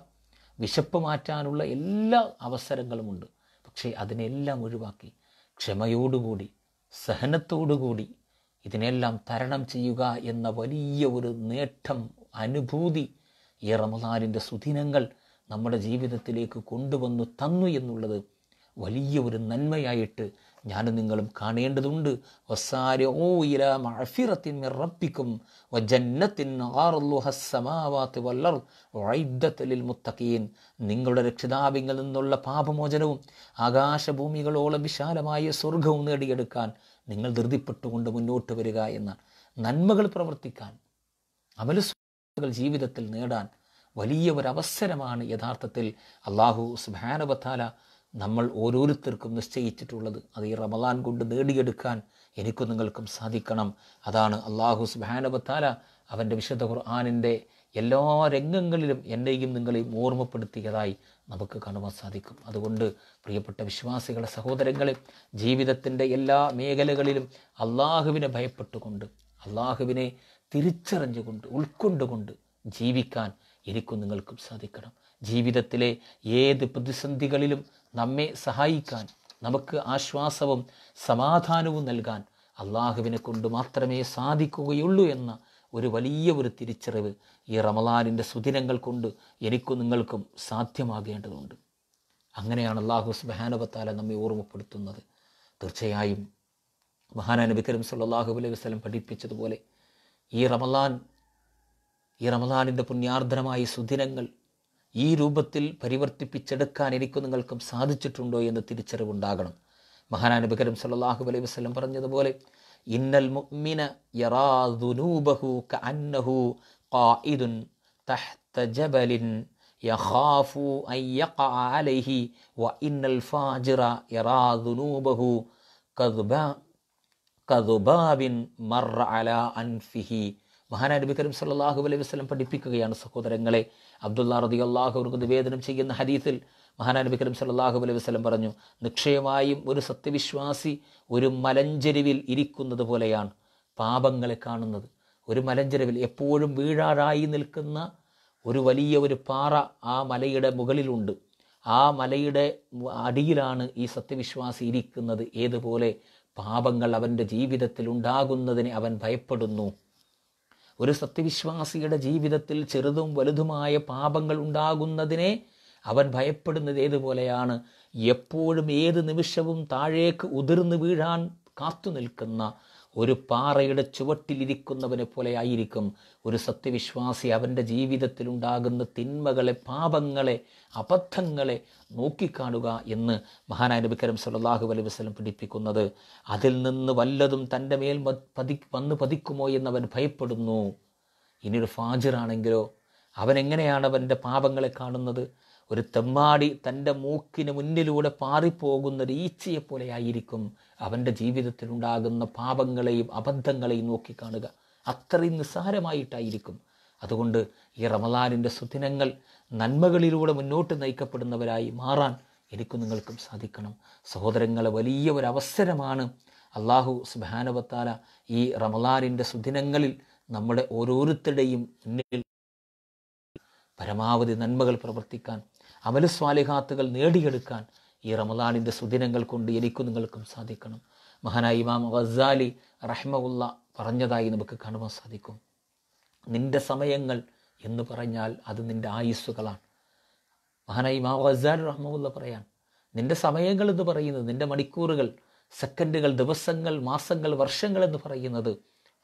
വിശപ്പ് മാറ്റാനുള്ള എല്ലാ അവസരങ്ങളുമുണ്ട് പക്ഷേ അതിനെല്ലാം ഒഴിവാക്കി ക്ഷമയോടുകൂടി സഹനത്തോടുകൂടി ഇതിനെല്ലാം തരണം ചെയ്യുക എന്ന വലിയ ഒരു നേട്ടം അനുഭൂതി ഈ റമദാനിൻ്റെ സുദിനങ്ങൾ നമ്മുടെ ജീവിതത്തിലേക്ക് കൊണ്ടുവന്നു തന്നു എന്നുള്ളത് വലിയ ഒരു നന്മയായിട്ട് ഞാനും നിങ്ങളും കാണേണ്ടതുണ്ട് റബ്ബിക്കും നിങ്ങളുടെ രക്ഷിതാവിങ്ങൾ നിന്നുള്ള പാപമോചനവും ആകാശഭൂമികളോളം വിശാലമായ സ്വർഗവും നേടിയെടുക്കാൻ നിങ്ങൾ ധൃതിപ്പെട്ടുകൊണ്ട് മുന്നോട്ട് വരിക എന്ന നന്മകൾ പ്രവർത്തിക്കാൻ അമലസ് ജീവിതത്തിൽ നേടാൻ വലിയ ഒരവസരമാണ് യഥാർത്ഥത്തിൽ അള്ളാഹു സുബാനുബത്താല നമ്മൾ ഓരോരുത്തർക്കും നിശ്ചയിച്ചിട്ടുള്ളത് അത് ഈ റമദാൻ കൊണ്ട് നേടിയെടുക്കാൻ എനിക്കും നിങ്ങൾക്കും സാധിക്കണം അതാണ് അള്ളാഹു സുബാനുബത്താല അവൻ്റെ വിശുദ്ധ ഖുർആാനിൻ്റെ എല്ലാ രംഗങ്ങളിലും എന്നെയും നിങ്ങളെയും ഓർമ്മപ്പെടുത്തിയതായി നമുക്ക് കാണുവാൻ സാധിക്കും അതുകൊണ്ട് പ്രിയപ്പെട്ട വിശ്വാസികളെ സഹോദരങ്ങളെ ജീവിതത്തിൻ്റെ എല്ലാ മേഖലകളിലും അള്ളാഹുവിനെ ഭയപ്പെട്ടുകൊണ്ട് അള്ളാഹുവിനെ തിരിച്ചറിഞ്ഞുകൊണ്ട് ഉൾക്കൊണ്ടുകൊണ്ട് ജീവിക്കാൻ എനിക്കും നിങ്ങൾക്കും സാധിക്കണം ജീവിതത്തിലെ ഏത് പ്രതിസന്ധികളിലും നമ്മെ സഹായിക്കാൻ നമുക്ക് ആശ്വാസവും സമാധാനവും നൽകാൻ അള്ളാഹുവിനെ കൊണ്ട് മാത്രമേ സാധിക്കുകയുള്ളൂ എന്ന ഒരു വലിയ ഒരു തിരിച്ചറിവ് ഈ റമലാനിൻ്റെ സുദിനങ്ങൾ കൊണ്ട് എനിക്കും നിങ്ങൾക്കും സാധ്യമാകേണ്ടതുണ്ട് അങ്ങനെയാണ് അള്ളാഹു സുബാനുബത്താല നമ്മെ ഓർമ്മപ്പെടുത്തുന്നത് തീർച്ചയായും മഹാനാനബിക്കരം സല്ലാഹു അലൈഹി വസ്ലം പഠിപ്പിച്ചതുപോലെ ഈ റമലാൻ ഈ റമലാനിൻ്റെ പുണ്യാർദ്രമായ സുദിനങ്ങൾ ഈ രൂപത്തിൽ പരിവർത്തിപ്പിച്ചെടുക്കാൻ എനിക്കും നിങ്ങൾക്കും സാധിച്ചിട്ടുണ്ടോ എന്ന് തിരിച്ചറിവുണ്ടാകണം മഹാനാനുബകരം സല്ലാഹു അലൈഹി വസ്ലം പറഞ്ഞതുപോലെ ഇന്നൽ മുഅ്മിന കഅന്നഹു തഹ്ത ജബലിൻ യഖാഫു അൻ യഖഅ അലൈഹി വ ഇന്നൽ ഫാജിറ കതുബാബിൻ മറ അല അൻഫിഹി മഹാന നബി കരീം സല്ലാഹു അലൈഹി വസ്ലം പഠിപ്പിക്കുകയാണ് സഹോദരങ്ങളെ അബ്ദുല്ലാ റളിയല്ലാഹു അൻഹു നിവേദനം ചെയ്യുന്ന ഹദീസിൽ മഹാന നബി കരീം സല്ലാഹു അലൈഹി വസ്ലം പറഞ്ഞു നിക്ഷയമായും ഒരു സത്യവിശ്വാസി ഒരു മലഞ്ചരിവിൽ ഇരിക്കുന്നത് പോലെയാണ് പാപങ്ങളെ കാണുന്നത് ഒരു മലഞ്ചരിവിൽ എപ്പോഴും വീഴാറായി നിൽക്കുന്ന ഒരു വലിയ ഒരു പാറ ആ മലയുടെ മുകളിലുണ്ട് ആ മലയുടെ അടിയിലാണ് ഈ സത്യവിശ്വാസി ഇരിക്കുന്നത് ഏതുപോലെ പാപങ്ങൾ അവൻ്റെ ജീവിതത്തിൽ ഉണ്ടാകുന്നതിനെ അവൻ ഭയപ്പെടുന്നു ഒരു സത്യവിശ്വാസിയുടെ ജീവിതത്തിൽ ചെറുതും വലുതുമായ പാപങ്ങൾ ഉണ്ടാകുന്നതിനെ അവൻ ഭയപ്പെടുന്നത് ഏതുപോലെയാണ് എപ്പോഴും ഏത് നിമിഷവും താഴേക്ക് ഉതിർന്നു വീഴാൻ കാത്തു നിൽക്കുന്ന ഒരു പാറയുടെ ചുവട്ടിലിരിക്കുന്നവനെ പോലെ ആയിരിക്കും ഒരു സത്യവിശ്വാസി അവൻ്റെ ജീവിതത്തിലുണ്ടാകുന്ന തിന്മകളെ പാപങ്ങളെ അബദ്ധങ്ങളെ നോക്കിക്കാണുക എന്ന് മഹാനായ നബിക്കരം സല്ലാഹു അലൈഹി വസ്ലം പിടിപ്പിക്കുന്നത് അതിൽ നിന്ന് വല്ലതും തൻ്റെ മേൽ പതി വന്ന് പതിക്കുമോ എന്നവൻ ഭയപ്പെടുന്നു ഇനിയൊരു ഫാജിറാണെങ്കിലോ അവനെങ്ങനെയാണ് അവൻ്റെ പാപങ്ങളെ കാണുന്നത് ഒരു തെമ്മാടി തൻ്റെ മൂക്കിന് മുന്നിലൂടെ പാറിപ്പോകുന്ന ഒരു ഈച്ചയെപ്പോലെ ആയിരിക്കും അവൻ്റെ ജീവിതത്തിലുണ്ടാകുന്ന പാപങ്ങളെയും അബദ്ധങ്ങളെയും നോക്കിക്കാണുക അത്രയും നിസ്സാരമായിട്ടായിരിക്കും അതുകൊണ്ട് ഈ റമദാനിൻ്റെ സുദിനങ്ങൾ നന്മകളിലൂടെ മുന്നോട്ട് നയിക്കപ്പെടുന്നവരായി മാറാൻ എനിക്കും നിങ്ങൾക്കും സാധിക്കണം സഹോദരങ്ങളെ വലിയ ഒരു അവസരമാണ് അള്ളാഹു സുബാനവത്താല ഈ റമദാനിൻ്റെ സുദിനങ്ങളിൽ നമ്മുടെ ഓരോരുത്തരുടെയും മുന്നിൽ പരമാവധി നന്മകൾ പ്രവർത്തിക്കാൻ അമലസ്വാലിഹാത്തുകൾ നേടിയെടുക്കാൻ ഈ റമദാനിൻ്റെ സുദിനങ്ങൾ കൊണ്ട് എനിക്കും നിങ്ങൾക്കും സാധിക്കണം മഹാനായി ഇമാം വസാലി റഹ്മുള്ള പറഞ്ഞതായി നമുക്ക് കാണുവാൻ സാധിക്കും നിൻ്റെ സമയങ്ങൾ എന്ന് പറഞ്ഞാൽ അത് നിൻ്റെ ആയുസ്സുകളാണ് മഹാനായി ഇമാം വസാലി റഹ്മുള്ള പറയാൻ നിൻ്റെ സമയങ്ങൾ എന്ന് പറയുന്നത് നിൻ്റെ മണിക്കൂറുകൾ സെക്കൻഡുകൾ ദിവസങ്ങൾ മാസങ്ങൾ വർഷങ്ങൾ എന്ന് പറയുന്നത്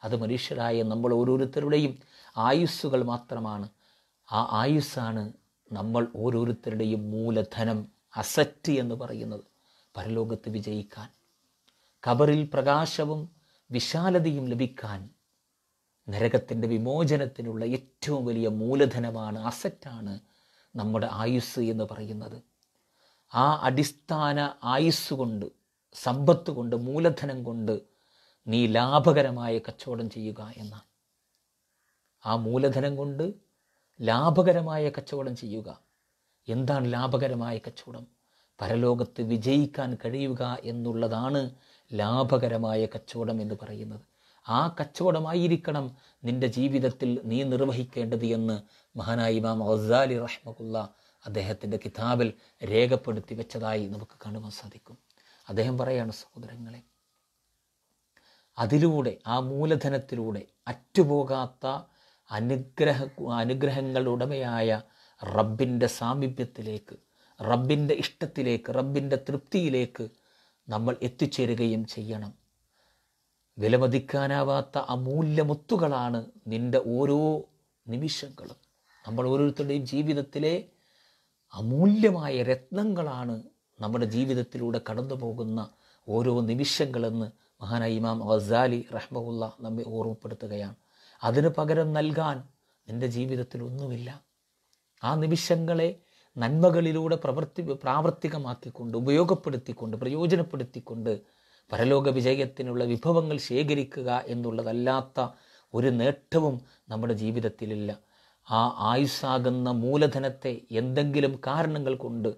അത് മനുഷ്യരായ നമ്മൾ ഓരോരുത്തരുടെയും ആയുസ്സുകൾ മാത്രമാണ് ആ ആയുസ്സാണ് നമ്മൾ ഓരോരുത്തരുടെയും മൂലധനം അസറ്റ് എന്ന് പറയുന്നത് പരലോകത്ത് വിജയിക്കാൻ കബറിൽ പ്രകാശവും വിശാലതയും ലഭിക്കാൻ നരകത്തിൻ്റെ വിമോചനത്തിനുള്ള ഏറ്റവും വലിയ മൂലധനമാണ് അസറ്റാണ് നമ്മുടെ ആയുസ് എന്ന് പറയുന്നത് ആ അടിസ്ഥാന ആയുസ് കൊണ്ട് സമ്പത്ത് കൊണ്ട് മൂലധനം കൊണ്ട് നീ ലാഭകരമായ കച്ചവടം ചെയ്യുക എന്നാണ് ആ മൂലധനം കൊണ്ട് ലാഭകരമായ കച്ചവടം ചെയ്യുക എന്താണ് ലാഭകരമായ കച്ചവടം പരലോകത്ത് വിജയിക്കാൻ കഴിയുക എന്നുള്ളതാണ് ലാഭകരമായ കച്ചവടം എന്ന് പറയുന്നത് ആ കച്ചവടമായിരിക്കണം നിന്റെ ജീവിതത്തിൽ നീ നിർവഹിക്കേണ്ടത് എന്ന് മഹാനായി ഇമാം ഔസാലി റഹ്മുള്ള അദ്ദേഹത്തിൻ്റെ കിതാബിൽ രേഖപ്പെടുത്തി വെച്ചതായി നമുക്ക് കാണുവാൻ സാധിക്കും അദ്ദേഹം പറയാണ് സഹോദരങ്ങളെ അതിലൂടെ ആ മൂലധനത്തിലൂടെ അറ്റുപോകാത്ത അനുഗ്രഹ അനുഗ്രഹങ്ങളുടെ ഉടമയായ റബ്ബിൻ്റെ സാമീപ്യത്തിലേക്ക് റബ്ബിൻ്റെ ഇഷ്ടത്തിലേക്ക് റബ്ബിൻ്റെ തൃപ്തിയിലേക്ക് നമ്മൾ എത്തിച്ചേരുകയും ചെയ്യണം വിലമതിക്കാനാവാത്ത അമൂല്യമൊത്തുകളാണ് നിൻ്റെ ഓരോ നിമിഷങ്ങളും നമ്മൾ ഓരോരുത്തരുടെയും ജീവിതത്തിലെ അമൂല്യമായ രത്നങ്ങളാണ് നമ്മുടെ ജീവിതത്തിലൂടെ കടന്നു പോകുന്ന ഓരോ നിമിഷങ്ങളെന്ന് മഹാനായ ഇമാം ഗസാലി റഹ്മുള്ള നമ്മെ ഓർമ്മപ്പെടുത്തുകയാണ് അതിന് പകരം നൽകാൻ നിൻ്റെ ജീവിതത്തിൽ ഒന്നുമില്ല ആ നിമിഷങ്ങളെ നന്മകളിലൂടെ പ്രവർത്തി പ്രാവർത്തികമാക്കിക്കൊണ്ട് ഉപയോഗപ്പെടുത്തിക്കൊണ്ട് പ്രയോജനപ്പെടുത്തിക്കൊണ്ട് പരലോക വിജയത്തിനുള്ള വിഭവങ്ങൾ ശേഖരിക്കുക എന്നുള്ളതല്ലാത്ത ഒരു നേട്ടവും നമ്മുടെ ജീവിതത്തിലില്ല ആ ആയുസാകുന്ന മൂലധനത്തെ എന്തെങ്കിലും കാരണങ്ങൾ കൊണ്ട്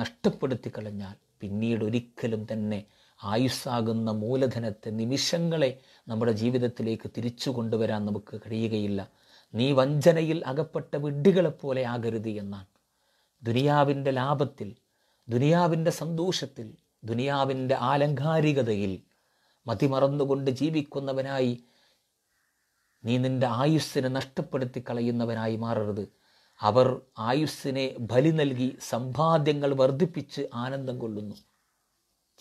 നഷ്ടപ്പെടുത്തി കളഞ്ഞാൽ പിന്നീട് ഒരിക്കലും തന്നെ ആയുസാകുന്ന മൂലധനത്തെ നിമിഷങ്ങളെ നമ്മുടെ ജീവിതത്തിലേക്ക് തിരിച്ചു കൊണ്ടുവരാൻ നമുക്ക് കഴിയുകയില്ല നീ വഞ്ചനയിൽ അകപ്പെട്ട വിഡ്ഢികളെപ്പോലെ ആകരുത് എന്നാണ് ദുനിയാവിൻ്റെ ലാഭത്തിൽ ദുനിയാവിൻ്റെ സന്തോഷത്തിൽ ദുനിയാവിൻ്റെ ആലങ്കാരികതയിൽ മതിമറന്നുകൊണ്ട് ജീവിക്കുന്നവനായി നീ നിൻ്റെ ആയുസ്സിനെ നഷ്ടപ്പെടുത്തി കളയുന്നവനായി മാറരുത് അവർ ആയുസ്സിനെ ബലി നൽകി സമ്പാദ്യങ്ങൾ വർദ്ധിപ്പിച്ച് ആനന്ദം കൊള്ളുന്നു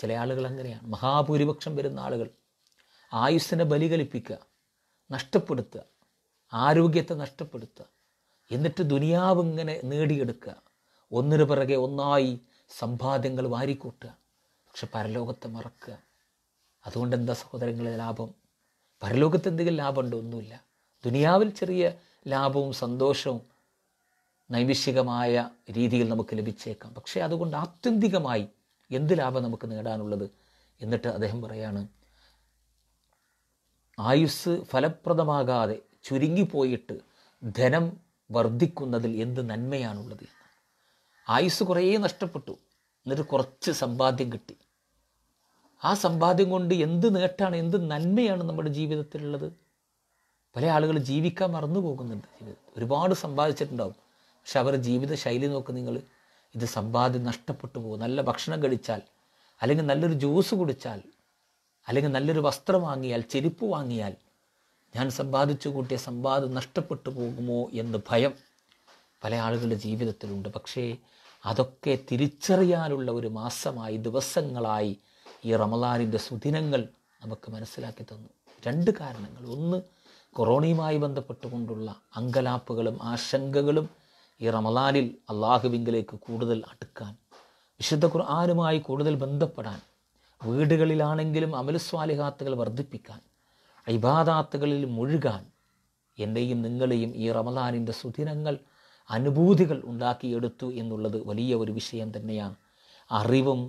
ചില ആളുകൾ അങ്ങനെയാണ് മഹാഭൂരിപക്ഷം വരുന്ന ആളുകൾ ആയുസ്സിനെ ബലി കളിപ്പിക്കുക നഷ്ടപ്പെടുത്തുക ആരോഗ്യത്തെ നഷ്ടപ്പെടുത്തുക എന്നിട്ട് ദുനിയാവ് ഇങ്ങനെ നേടിയെടുക്കുക ഒന്നിനു പിറകെ ഒന്നായി സമ്പാദ്യങ്ങൾ വാരിക്കൂട്ടുക പക്ഷെ പരലോകത്തെ മറക്കുക അതുകൊണ്ട് എന്താ സഹോദരങ്ങളെ ലാഭം പരലോകത്ത് എന്തെങ്കിലും ഉണ്ടോ ഒന്നുമില്ല ദുനിയാവിൽ ചെറിയ ലാഭവും സന്തോഷവും നൈമിഷികമായ രീതിയിൽ നമുക്ക് ലഭിച്ചേക്കാം പക്ഷേ അതുകൊണ്ട് ആത്യന്തികമായി എന്ത് ലാഭം നമുക്ക് നേടാനുള്ളത് എന്നിട്ട് അദ്ദേഹം പറയാണ് ആയുസ് ഫലപ്രദമാകാതെ ചുരുങ്ങിപ്പോയിട്ട് ധനം വർദ്ധിക്കുന്നതിൽ എന്ത് നന്മയാണുള്ളത് എന്ന് ആയുസ് കുറേ നഷ്ടപ്പെട്ടു എന്നിട്ട് കുറച്ച് സമ്പാദ്യം കിട്ടി ആ സമ്പാദ്യം കൊണ്ട് എന്ത് നേട്ടാണ് എന്ത് നന്മയാണ് നമ്മുടെ ജീവിതത്തിലുള്ളത് പല ആളുകൾ ജീവിക്കാൻ മറന്നു പോകുന്നുണ്ട് ജീവിതത്തിൽ ഒരുപാട് സമ്പാദിച്ചിട്ടുണ്ടാവും പക്ഷെ അവരുടെ ജീവിത ശൈലി നോക്ക് നിങ്ങൾ ഇത് സമ്പാദ്യം നഷ്ടപ്പെട്ടു പോകും നല്ല ഭക്ഷണം കഴിച്ചാൽ അല്ലെങ്കിൽ നല്ലൊരു ജ്യൂസ് കുടിച്ചാൽ അല്ലെങ്കിൽ നല്ലൊരു വസ്ത്രം വാങ്ങിയാൽ ചെരുപ്പ് വാങ്ങിയാൽ ഞാൻ സമ്പാദിച്ചു കൂട്ടിയ സമ്പാദം നഷ്ടപ്പെട്ടു പോകുമോ എന്ന് ഭയം പല ആളുകളുടെ ജീവിതത്തിലുണ്ട് പക്ഷേ അതൊക്കെ തിരിച്ചറിയാനുള്ള ഒരു മാസമായി ദിവസങ്ങളായി ഈ റമലാനിൻ്റെ സുദിനങ്ങൾ നമുക്ക് മനസ്സിലാക്കി തന്നു രണ്ട് കാരണങ്ങൾ ഒന്ന് കൊറോണയുമായി ബന്ധപ്പെട്ടുകൊണ്ടുള്ള അങ്കലാപ്പുകളും ആശങ്കകളും ഈ റമലാനിൽ അള്ളാഹുവിങ്കിലേക്ക് കൂടുതൽ അടുക്കാൻ വിശുദ്ധ ഖുർആാനുമായി കൂടുതൽ ബന്ധപ്പെടാൻ വീടുകളിലാണെങ്കിലും അമലസ്വാലിഹാത്തുകൾ വർദ്ധിപ്പിക്കാൻ ഇബാദാത്തുകളിൽ മുഴുകാൻ എന്നെയും നിങ്ങളെയും ഈ റമദാനിൻ്റെ സുദിനങ്ങൾ അനുഭൂതികൾ ഉണ്ടാക്കിയെടുത്തു എന്നുള്ളത് വലിയ ഒരു വിഷയം തന്നെയാണ് അറിവും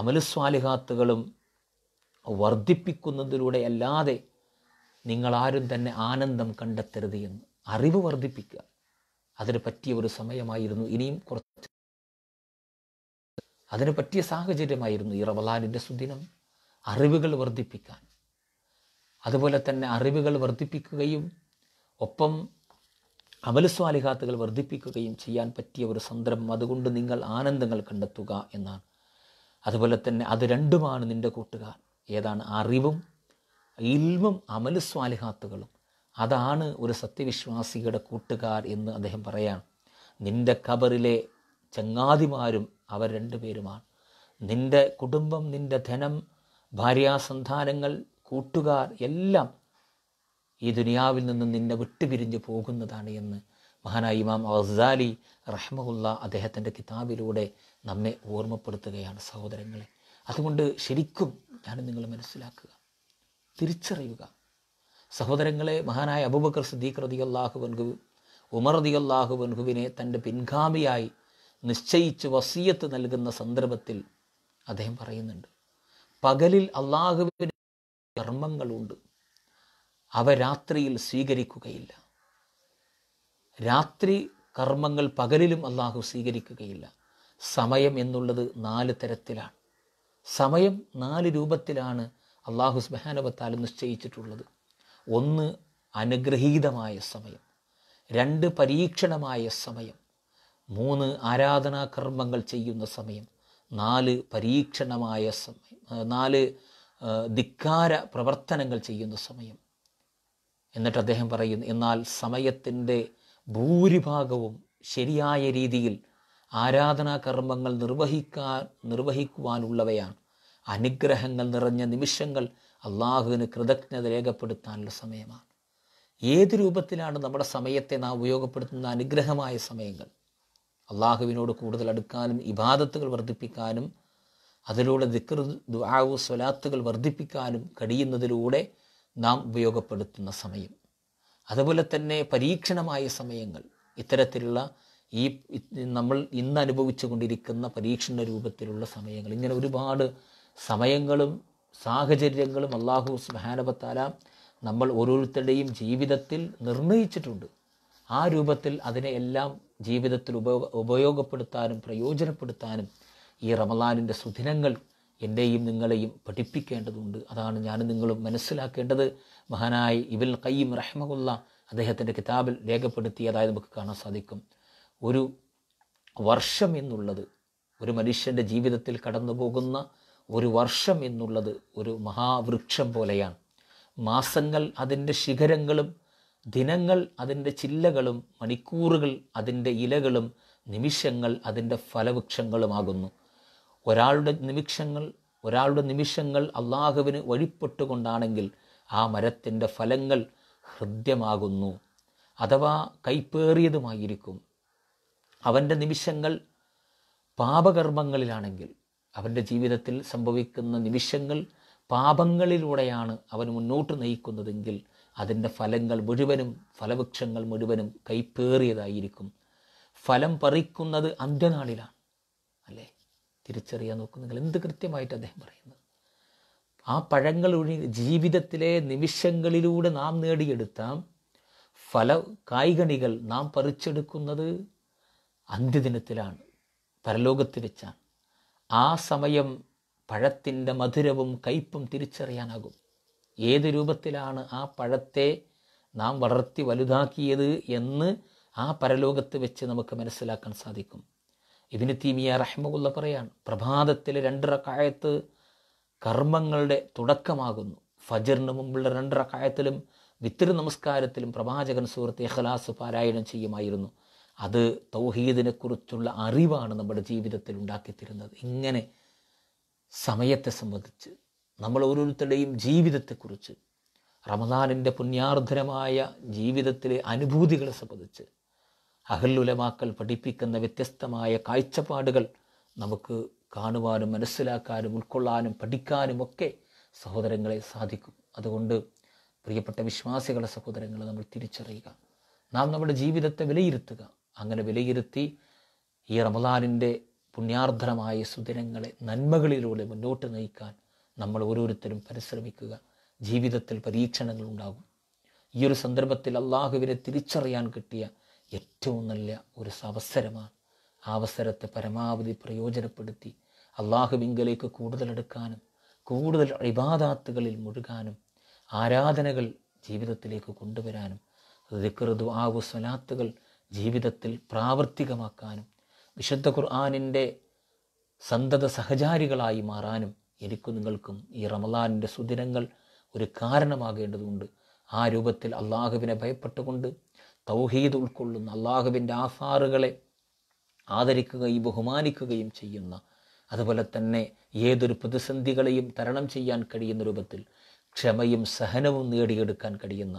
അമലസ്വാലിഹാത്തുകളും വർദ്ധിപ്പിക്കുന്നതിലൂടെ അല്ലാതെ നിങ്ങളാരും തന്നെ ആനന്ദം കണ്ടെത്തരുത് എന്ന് അറിവ് വർദ്ധിപ്പിക്കുക അതിന് പറ്റിയ ഒരു സമയമായിരുന്നു ഇനിയും കുറച്ച് അതിന് പറ്റിയ സാഹചര്യമായിരുന്നു ഈ റമലാനിൻ്റെ സുദിനം അറിവുകൾ വർദ്ധിപ്പിക്കാൻ അതുപോലെ തന്നെ അറിവുകൾ വർദ്ധിപ്പിക്കുകയും ഒപ്പം അമലസ്വാലിഹാത്തുകൾ വർദ്ധിപ്പിക്കുകയും ചെയ്യാൻ പറ്റിയ ഒരു സന്ദർഭം അതുകൊണ്ട് നിങ്ങൾ ആനന്ദങ്ങൾ കണ്ടെത്തുക എന്നാണ് അതുപോലെ തന്നെ അത് രണ്ടുമാണ് നിൻ്റെ കൂട്ടുകാർ ഏതാണ് അറിവും ഇൽമും അമലസ്വാലിഹാത്തുകളും അതാണ് ഒരു സത്യവിശ്വാസിയുടെ കൂട്ടുകാർ എന്ന് അദ്ദേഹം പറയാണ് നിൻ്റെ കബറിലെ ചങ്ങാതിമാരും അവർ രണ്ടുപേരുമാണ് നിൻ്റെ കുടുംബം നിൻ്റെ ധനം ഭാര്യാസന്ധാനങ്ങൾ കൂട്ടുകാർ എല്ലാം ഈ ദുനിയാവിൽ നിന്ന് നിന്നെ വിട്ടുപിരിഞ്ഞ് പോകുന്നതാണ് എന്ന് മഹാനായ ഇമാം അസാലി റഹ്മുല്ല അദ്ദേഹത്തിൻ്റെ കിതാബിലൂടെ നമ്മെ ഓർമ്മപ്പെടുത്തുകയാണ് സഹോദരങ്ങളെ അതുകൊണ്ട് ശരിക്കും ഞാൻ നിങ്ങൾ മനസ്സിലാക്കുക തിരിച്ചറിയുക സഹോദരങ്ങളെ മഹാനായ അബുബക്കർ സിദ്ദീഖ് റതി അള്ളാഹുബൻഹു ഉമർ റതി വൻഹുവിനെ തൻ്റെ പിൻഗാമിയായി നിശ്ചയിച്ച് വസീയത്ത് നൽകുന്ന സന്ദർഭത്തിൽ അദ്ദേഹം പറയുന്നുണ്ട് പകലിൽ അള്ളാഹുവിന് കർമ്മങ്ങളുണ്ട് അവ രാത്രിയിൽ സ്വീകരിക്കുകയില്ല രാത്രി കർമ്മങ്ങൾ പകലിലും അള്ളാഹു സ്വീകരിക്കുകയില്ല സമയം എന്നുള്ളത് നാല് തരത്തിലാണ് സമയം നാല് രൂപത്തിലാണ് അള്ളാഹു സ്മഹാനുപത്താൽ നിശ്ചയിച്ചിട്ടുള്ളത് ഒന്ന് അനുഗ്രഹീതമായ സമയം രണ്ട് പരീക്ഷണമായ സമയം മൂന്ന് ആരാധനാ കർമ്മങ്ങൾ ചെയ്യുന്ന സമയം നാല് പരീക്ഷണമായ സമയം നാല് ധിക്കാര പ്രവർത്തനങ്ങൾ ചെയ്യുന്ന സമയം എന്നിട്ട് അദ്ദേഹം പറയുന്നു എന്നാൽ സമയത്തിൻ്റെ ഭൂരിഭാഗവും ശരിയായ രീതിയിൽ ആരാധനാ കർമ്മങ്ങൾ നിർവഹിക്കാൻ നിർവഹിക്കുവാനുള്ളവയാണ് അനുഗ്രഹങ്ങൾ നിറഞ്ഞ നിമിഷങ്ങൾ അള്ളാഹുവിന് കൃതജ്ഞത രേഖപ്പെടുത്താനുള്ള സമയമാണ് ഏത് രൂപത്തിലാണ് നമ്മുടെ സമയത്തെ നാം ഉപയോഗപ്പെടുത്തുന്ന അനുഗ്രഹമായ സമയങ്ങൾ അള്ളാഹുവിനോട് കൂടുതൽ അടുക്കാനും ഇബാദത്തുകൾ വർദ്ധിപ്പിക്കാനും അതിലൂടെ ദിക്കർ ദുആവു സ്വലാത്തുകൾ വർദ്ധിപ്പിക്കാനും കഴിയുന്നതിലൂടെ നാം ഉപയോഗപ്പെടുത്തുന്ന സമയം അതുപോലെ തന്നെ പരീക്ഷണമായ സമയങ്ങൾ ഇത്തരത്തിലുള്ള ഈ നമ്മൾ ഇന്ന് അനുഭവിച്ചു കൊണ്ടിരിക്കുന്ന പരീക്ഷണ രൂപത്തിലുള്ള സമയങ്ങൾ ഇങ്ങനെ ഒരുപാട് സമയങ്ങളും സാഹചര്യങ്ങളും അള്ളാഹു സ്മഹാനപത്താല നമ്മൾ ഓരോരുത്തരുടെയും ജീവിതത്തിൽ നിർണയിച്ചിട്ടുണ്ട് ആ രൂപത്തിൽ അതിനെ എല്ലാം ജീവിതത്തിൽ ഉപയോഗപ്പെടുത്താനും പ്രയോജനപ്പെടുത്താനും ഈ റമലാനിൻ്റെ സുദിനങ്ങൾ എൻ്റെയും നിങ്ങളെയും പഠിപ്പിക്കേണ്ടതുണ്ട് അതാണ് ഞാൻ നിങ്ങളും മനസ്സിലാക്കേണ്ടത് മഹാനായ ഇബിൽ കയ്യം റഹ്മുല്ല അദ്ദേഹത്തിൻ്റെ കിതാബിൽ രേഖപ്പെടുത്തിയതായി നമുക്ക് കാണാൻ സാധിക്കും ഒരു വർഷം എന്നുള്ളത് ഒരു മനുഷ്യൻ്റെ ജീവിതത്തിൽ കടന്നു പോകുന്ന ഒരു വർഷം എന്നുള്ളത് ഒരു മഹാവൃക്ഷം പോലെയാണ് മാസങ്ങൾ അതിൻ്റെ ശിഖരങ്ങളും ദിനങ്ങൾ അതിൻ്റെ ചില്ലകളും മണിക്കൂറുകൾ അതിൻ്റെ ഇലകളും നിമിഷങ്ങൾ അതിൻ്റെ ഫലവൃക്ഷങ്ങളുമാകുന്നു ഒരാളുടെ നിമിഷങ്ങൾ ഒരാളുടെ നിമിഷങ്ങൾ അള്ളാഹുവിന് വഴിപ്പെട്ടുകൊണ്ടാണെങ്കിൽ ആ മരത്തിൻ്റെ ഫലങ്ങൾ ഹൃദ്യമാകുന്നു അഥവാ കൈപ്പേറിയതുമായിരിക്കും അവൻ്റെ നിമിഷങ്ങൾ പാപകർമ്മങ്ങളിലാണെങ്കിൽ അവൻ്റെ ജീവിതത്തിൽ സംഭവിക്കുന്ന നിമിഷങ്ങൾ പാപങ്ങളിലൂടെയാണ് അവൻ മുന്നോട്ട് നയിക്കുന്നതെങ്കിൽ അതിൻ്റെ ഫലങ്ങൾ മുഴുവനും ഫലവൃക്ഷങ്ങൾ മുഴുവനും കൈപ്പേറിയതായിരിക്കും ഫലം പറിക്കുന്നത് അന്ത്യനാളിലാണ് അല്ലേ തിരിച്ചറിയാൻ നോക്കും നിങ്ങൾ എന്ത് കൃത്യമായിട്ട് അദ്ദേഹം പറയുന്നത് ആ പഴങ്ങൾ ഒഴി ജീവിതത്തിലെ നിമിഷങ്ങളിലൂടെ നാം നേടിയെടുത്ത ഫല കായ്കണികൾ നാം പറിച്ചെടുക്കുന്നത് അന്ത്യദിനത്തിലാണ് പരലോകത്ത് വെച്ചാണ് ആ സമയം പഴത്തിൻ്റെ മധുരവും കയ്പും തിരിച്ചറിയാനാകും ഏത് രൂപത്തിലാണ് ആ പഴത്തെ നാം വളർത്തി വലുതാക്കിയത് എന്ന് ആ പരലോകത്ത് വെച്ച് നമുക്ക് മനസ്സിലാക്കാൻ സാധിക്കും ഇതിന് തീമിയ റഹ്മുല്ല പറയാണ് പ്രഭാതത്തിലെ രണ്ടിറക്കായത്ത് കർമ്മങ്ങളുടെ തുടക്കമാകുന്നു ഫജറിന് മുമ്പുള്ള രണ്ടിറക്കായത്തിലും വിത്തിരി നമസ്കാരത്തിലും പ്രവാചകൻ സുഹൃത്ത് ഇഖലാസ് പാരായണം ചെയ്യുമായിരുന്നു അത് തൗഹീദിനെക്കുറിച്ചുള്ള അറിവാണ് നമ്മുടെ ജീവിതത്തിൽ ഉണ്ടാക്കിത്തരുന്നത് ഇങ്ങനെ സമയത്തെ സംബന്ധിച്ച് നമ്മൾ ഓരോരുത്തരുടെയും ജീവിതത്തെക്കുറിച്ച് റമദാനിൻ്റെ പുണ്യാർദ്ധനമായ ജീവിതത്തിലെ അനുഭൂതികളെ സംബന്ധിച്ച് അഹലുലമാക്കൽ പഠിപ്പിക്കുന്ന വ്യത്യസ്തമായ കാഴ്ചപ്പാടുകൾ നമുക്ക് കാണുവാനും മനസ്സിലാക്കാനും ഉൾക്കൊള്ളാനും പഠിക്കാനുമൊക്കെ സഹോദരങ്ങളെ സാധിക്കും അതുകൊണ്ട് പ്രിയപ്പെട്ട വിശ്വാസികളെ സഹോദരങ്ങളെ നമ്മൾ തിരിച്ചറിയുക നാം നമ്മുടെ ജീവിതത്തെ വിലയിരുത്തുക അങ്ങനെ വിലയിരുത്തി ഈ റമദാനിൻ്റെ പുണ്യാർദ്ധനമായ സുദിനങ്ങളെ നന്മകളിലൂടെ മുന്നോട്ട് നയിക്കാൻ നമ്മൾ ഓരോരുത്തരും പരിശ്രമിക്കുക ജീവിതത്തിൽ പരീക്ഷണങ്ങൾ ഉണ്ടാകും ഈ ഒരു സന്ദർഭത്തിൽ അള്ളാഹുവിനെ തിരിച്ചറിയാൻ കിട്ടിയ ഏറ്റവും നല്ല ഒരു അവസരമാണ് ആ അവസരത്തെ പരമാവധി പ്രയോജനപ്പെടുത്തി അള്ളാഹുവിങ്കലേക്ക് കൂടുതലെടുക്കാനും കൂടുതൽ ഇബാദാത്തുകളിൽ മുഴുകാനും ആരാധനകൾ ജീവിതത്തിലേക്ക് കൊണ്ടുവരാനും ദിക്റുദു ആവു സ്വലാത്തുകൾ ജീവിതത്തിൽ പ്രാവർത്തികമാക്കാനും വിശുദ്ധ ഖുർആാനിൻ്റെ സന്തത സഹചാരികളായി മാറാനും എനിക്കും നിങ്ങൾക്കും ഈ റമലാനിൻ്റെ സുദിനങ്ങൾ ഒരു കാരണമാകേണ്ടതുണ്ട് ആ രൂപത്തിൽ അള്ളാഹുവിനെ ഭയപ്പെട്ടുകൊണ്ട് തൗഹീദ് ഉൾക്കൊള്ളുന്ന അള്ളാഹുവിൻ്റെ ആസാറുകളെ ആദരിക്കുകയും ബഹുമാനിക്കുകയും ചെയ്യുന്ന അതുപോലെ തന്നെ ഏതൊരു പ്രതിസന്ധികളെയും തരണം ചെയ്യാൻ കഴിയുന്ന രൂപത്തിൽ ക്ഷമയും സഹനവും നേടിയെടുക്കാൻ കഴിയുന്ന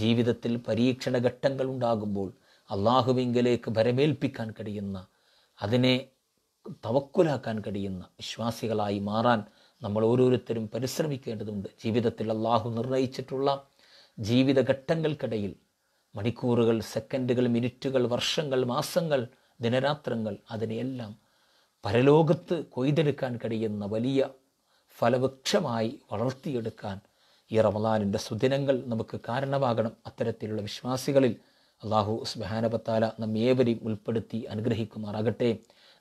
ജീവിതത്തിൽ പരീക്ഷണ ഘട്ടങ്ങൾ ഉണ്ടാകുമ്പോൾ അള്ളാഹുവിംഗലേക്ക് ഭരമേൽപ്പിക്കാൻ കഴിയുന്ന അതിനെ തവക്കുലാക്കാൻ കഴിയുന്ന വിശ്വാസികളായി മാറാൻ നമ്മൾ ഓരോരുത്തരും പരിശ്രമിക്കേണ്ടതുണ്ട് ജീവിതത്തിൽ അള്ളാഹു നിർണയിച്ചിട്ടുള്ള ജീവിതഘട്ടങ്ങൾക്കിടയിൽ മണിക്കൂറുകൾ സെക്കൻഡുകൾ മിനിറ്റുകൾ വർഷങ്ങൾ മാസങ്ങൾ ദിനരാത്രങ്ങൾ അതിനെയെല്ലാം പരലോകത്ത് കൊയ്തെടുക്കാൻ കഴിയുന്ന വലിയ ഫലവൃക്ഷമായി വളർത്തിയെടുക്കാൻ ഈ റമദാനിൻ്റെ സുദിനങ്ങൾ നമുക്ക് കാരണമാകണം അത്തരത്തിലുള്ള വിശ്വാസികളിൽ അള്ളാഹു സുബാനബത്താല നമ്മേവരെയും ഉൾപ്പെടുത്തി അനുഗ്രഹിക്കുമാറാകട്ടെ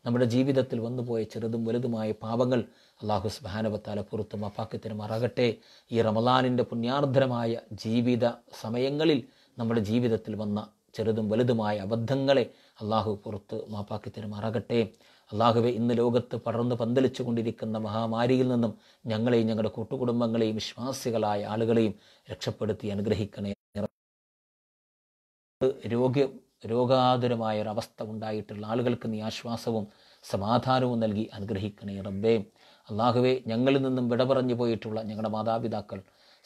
നമ്മുടെ ജീവിതത്തിൽ വന്നുപോയ ചെറുതും വലുതുമായ പാപങ്ങൾ അള്ളാഹു സുബാനബത്താല പുറത്ത് അപ്പാക്കി തരുമാറാകട്ടെ ഈ റമദാനിൻ്റെ പുണ്യാർദ്ധരമായ ജീവിത സമയങ്ങളിൽ നമ്മുടെ ജീവിതത്തിൽ വന്ന ചെറുതും വലുതുമായ അബദ്ധങ്ങളെ അള്ളാഹു പുറത്ത് മാപ്പാക്കി തരുമാറാകട്ടെ അള്ളാഹുവെ ഇന്ന് ലോകത്ത് പടർന്ന് പന്തലിച്ചു കൊണ്ടിരിക്കുന്ന മഹാമാരിയിൽ നിന്നും ഞങ്ങളെയും ഞങ്ങളുടെ കൂട്ടുകുടുംബങ്ങളെയും വിശ്വാസികളായ ആളുകളെയും രക്ഷപ്പെടുത്തി അനുഗ്രഹിക്കണേ രോഗ്യ രോഗാതുരമായ ഒരവസ്ഥ ഉണ്ടായിട്ടുള്ള ആളുകൾക്ക് നീ ആശ്വാസവും സമാധാനവും നൽകി അനുഗ്രഹിക്കണേ റബ്ബേ അള്ളാഹുവെ ഞങ്ങളിൽ നിന്നും വിട പറഞ്ഞു പോയിട്ടുള്ള ഞങ്ങളുടെ മാതാപിതാക്കൾ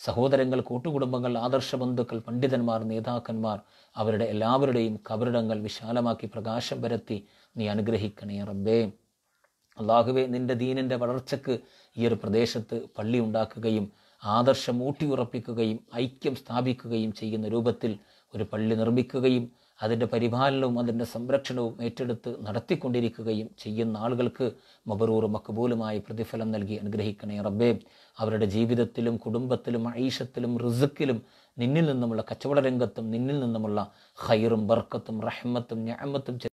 സഹോദരങ്ങൾ കൂട്ടുകുടുംബങ്ങൾ ആദർശ ബന്ധുക്കൾ പണ്ഡിതന്മാർ നേതാക്കന്മാർ അവരുടെ എല്ലാവരുടെയും കബറിടങ്ങൾ വിശാലമാക്കി പ്രകാശം പരത്തി നീ അനുഗ്രഹിക്കണേ റബ്ബേ അള്ളാഹുവെ നിന്റെ ദീനിൻ്റെ വളർച്ചയ്ക്ക് ഈ ഒരു പ്രദേശത്ത് പള്ളി ഉണ്ടാക്കുകയും ആദർശം ഊട്ടിയുറപ്പിക്കുകയും ഐക്യം സ്ഥാപിക്കുകയും ചെയ്യുന്ന രൂപത്തിൽ ഒരു പള്ളി നിർമ്മിക്കുകയും അതിൻ്റെ പരിപാലനവും അതിൻ്റെ സംരക്ഷണവും ഏറ്റെടുത്ത് നടത്തിക്കൊണ്ടിരിക്കുകയും ചെയ്യുന്ന ആളുകൾക്ക് മബറൂർ മക്കബൂലുമായി പ്രതിഫലം നൽകി അനുഗ്രഹിക്കണേ റബ്ബേ അവരുടെ ജീവിതത്തിലും കുടുംബത്തിലും ഐഷത്തിലും റിസുക്കിലും നിന്നിൽ നിന്നുമുള്ള കച്ചവട രംഗത്തും നിന്നിൽ നിന്നുമുള്ള ഹൈറും ബർക്കത്തും റഹ്മത്തും ഞാമത്തും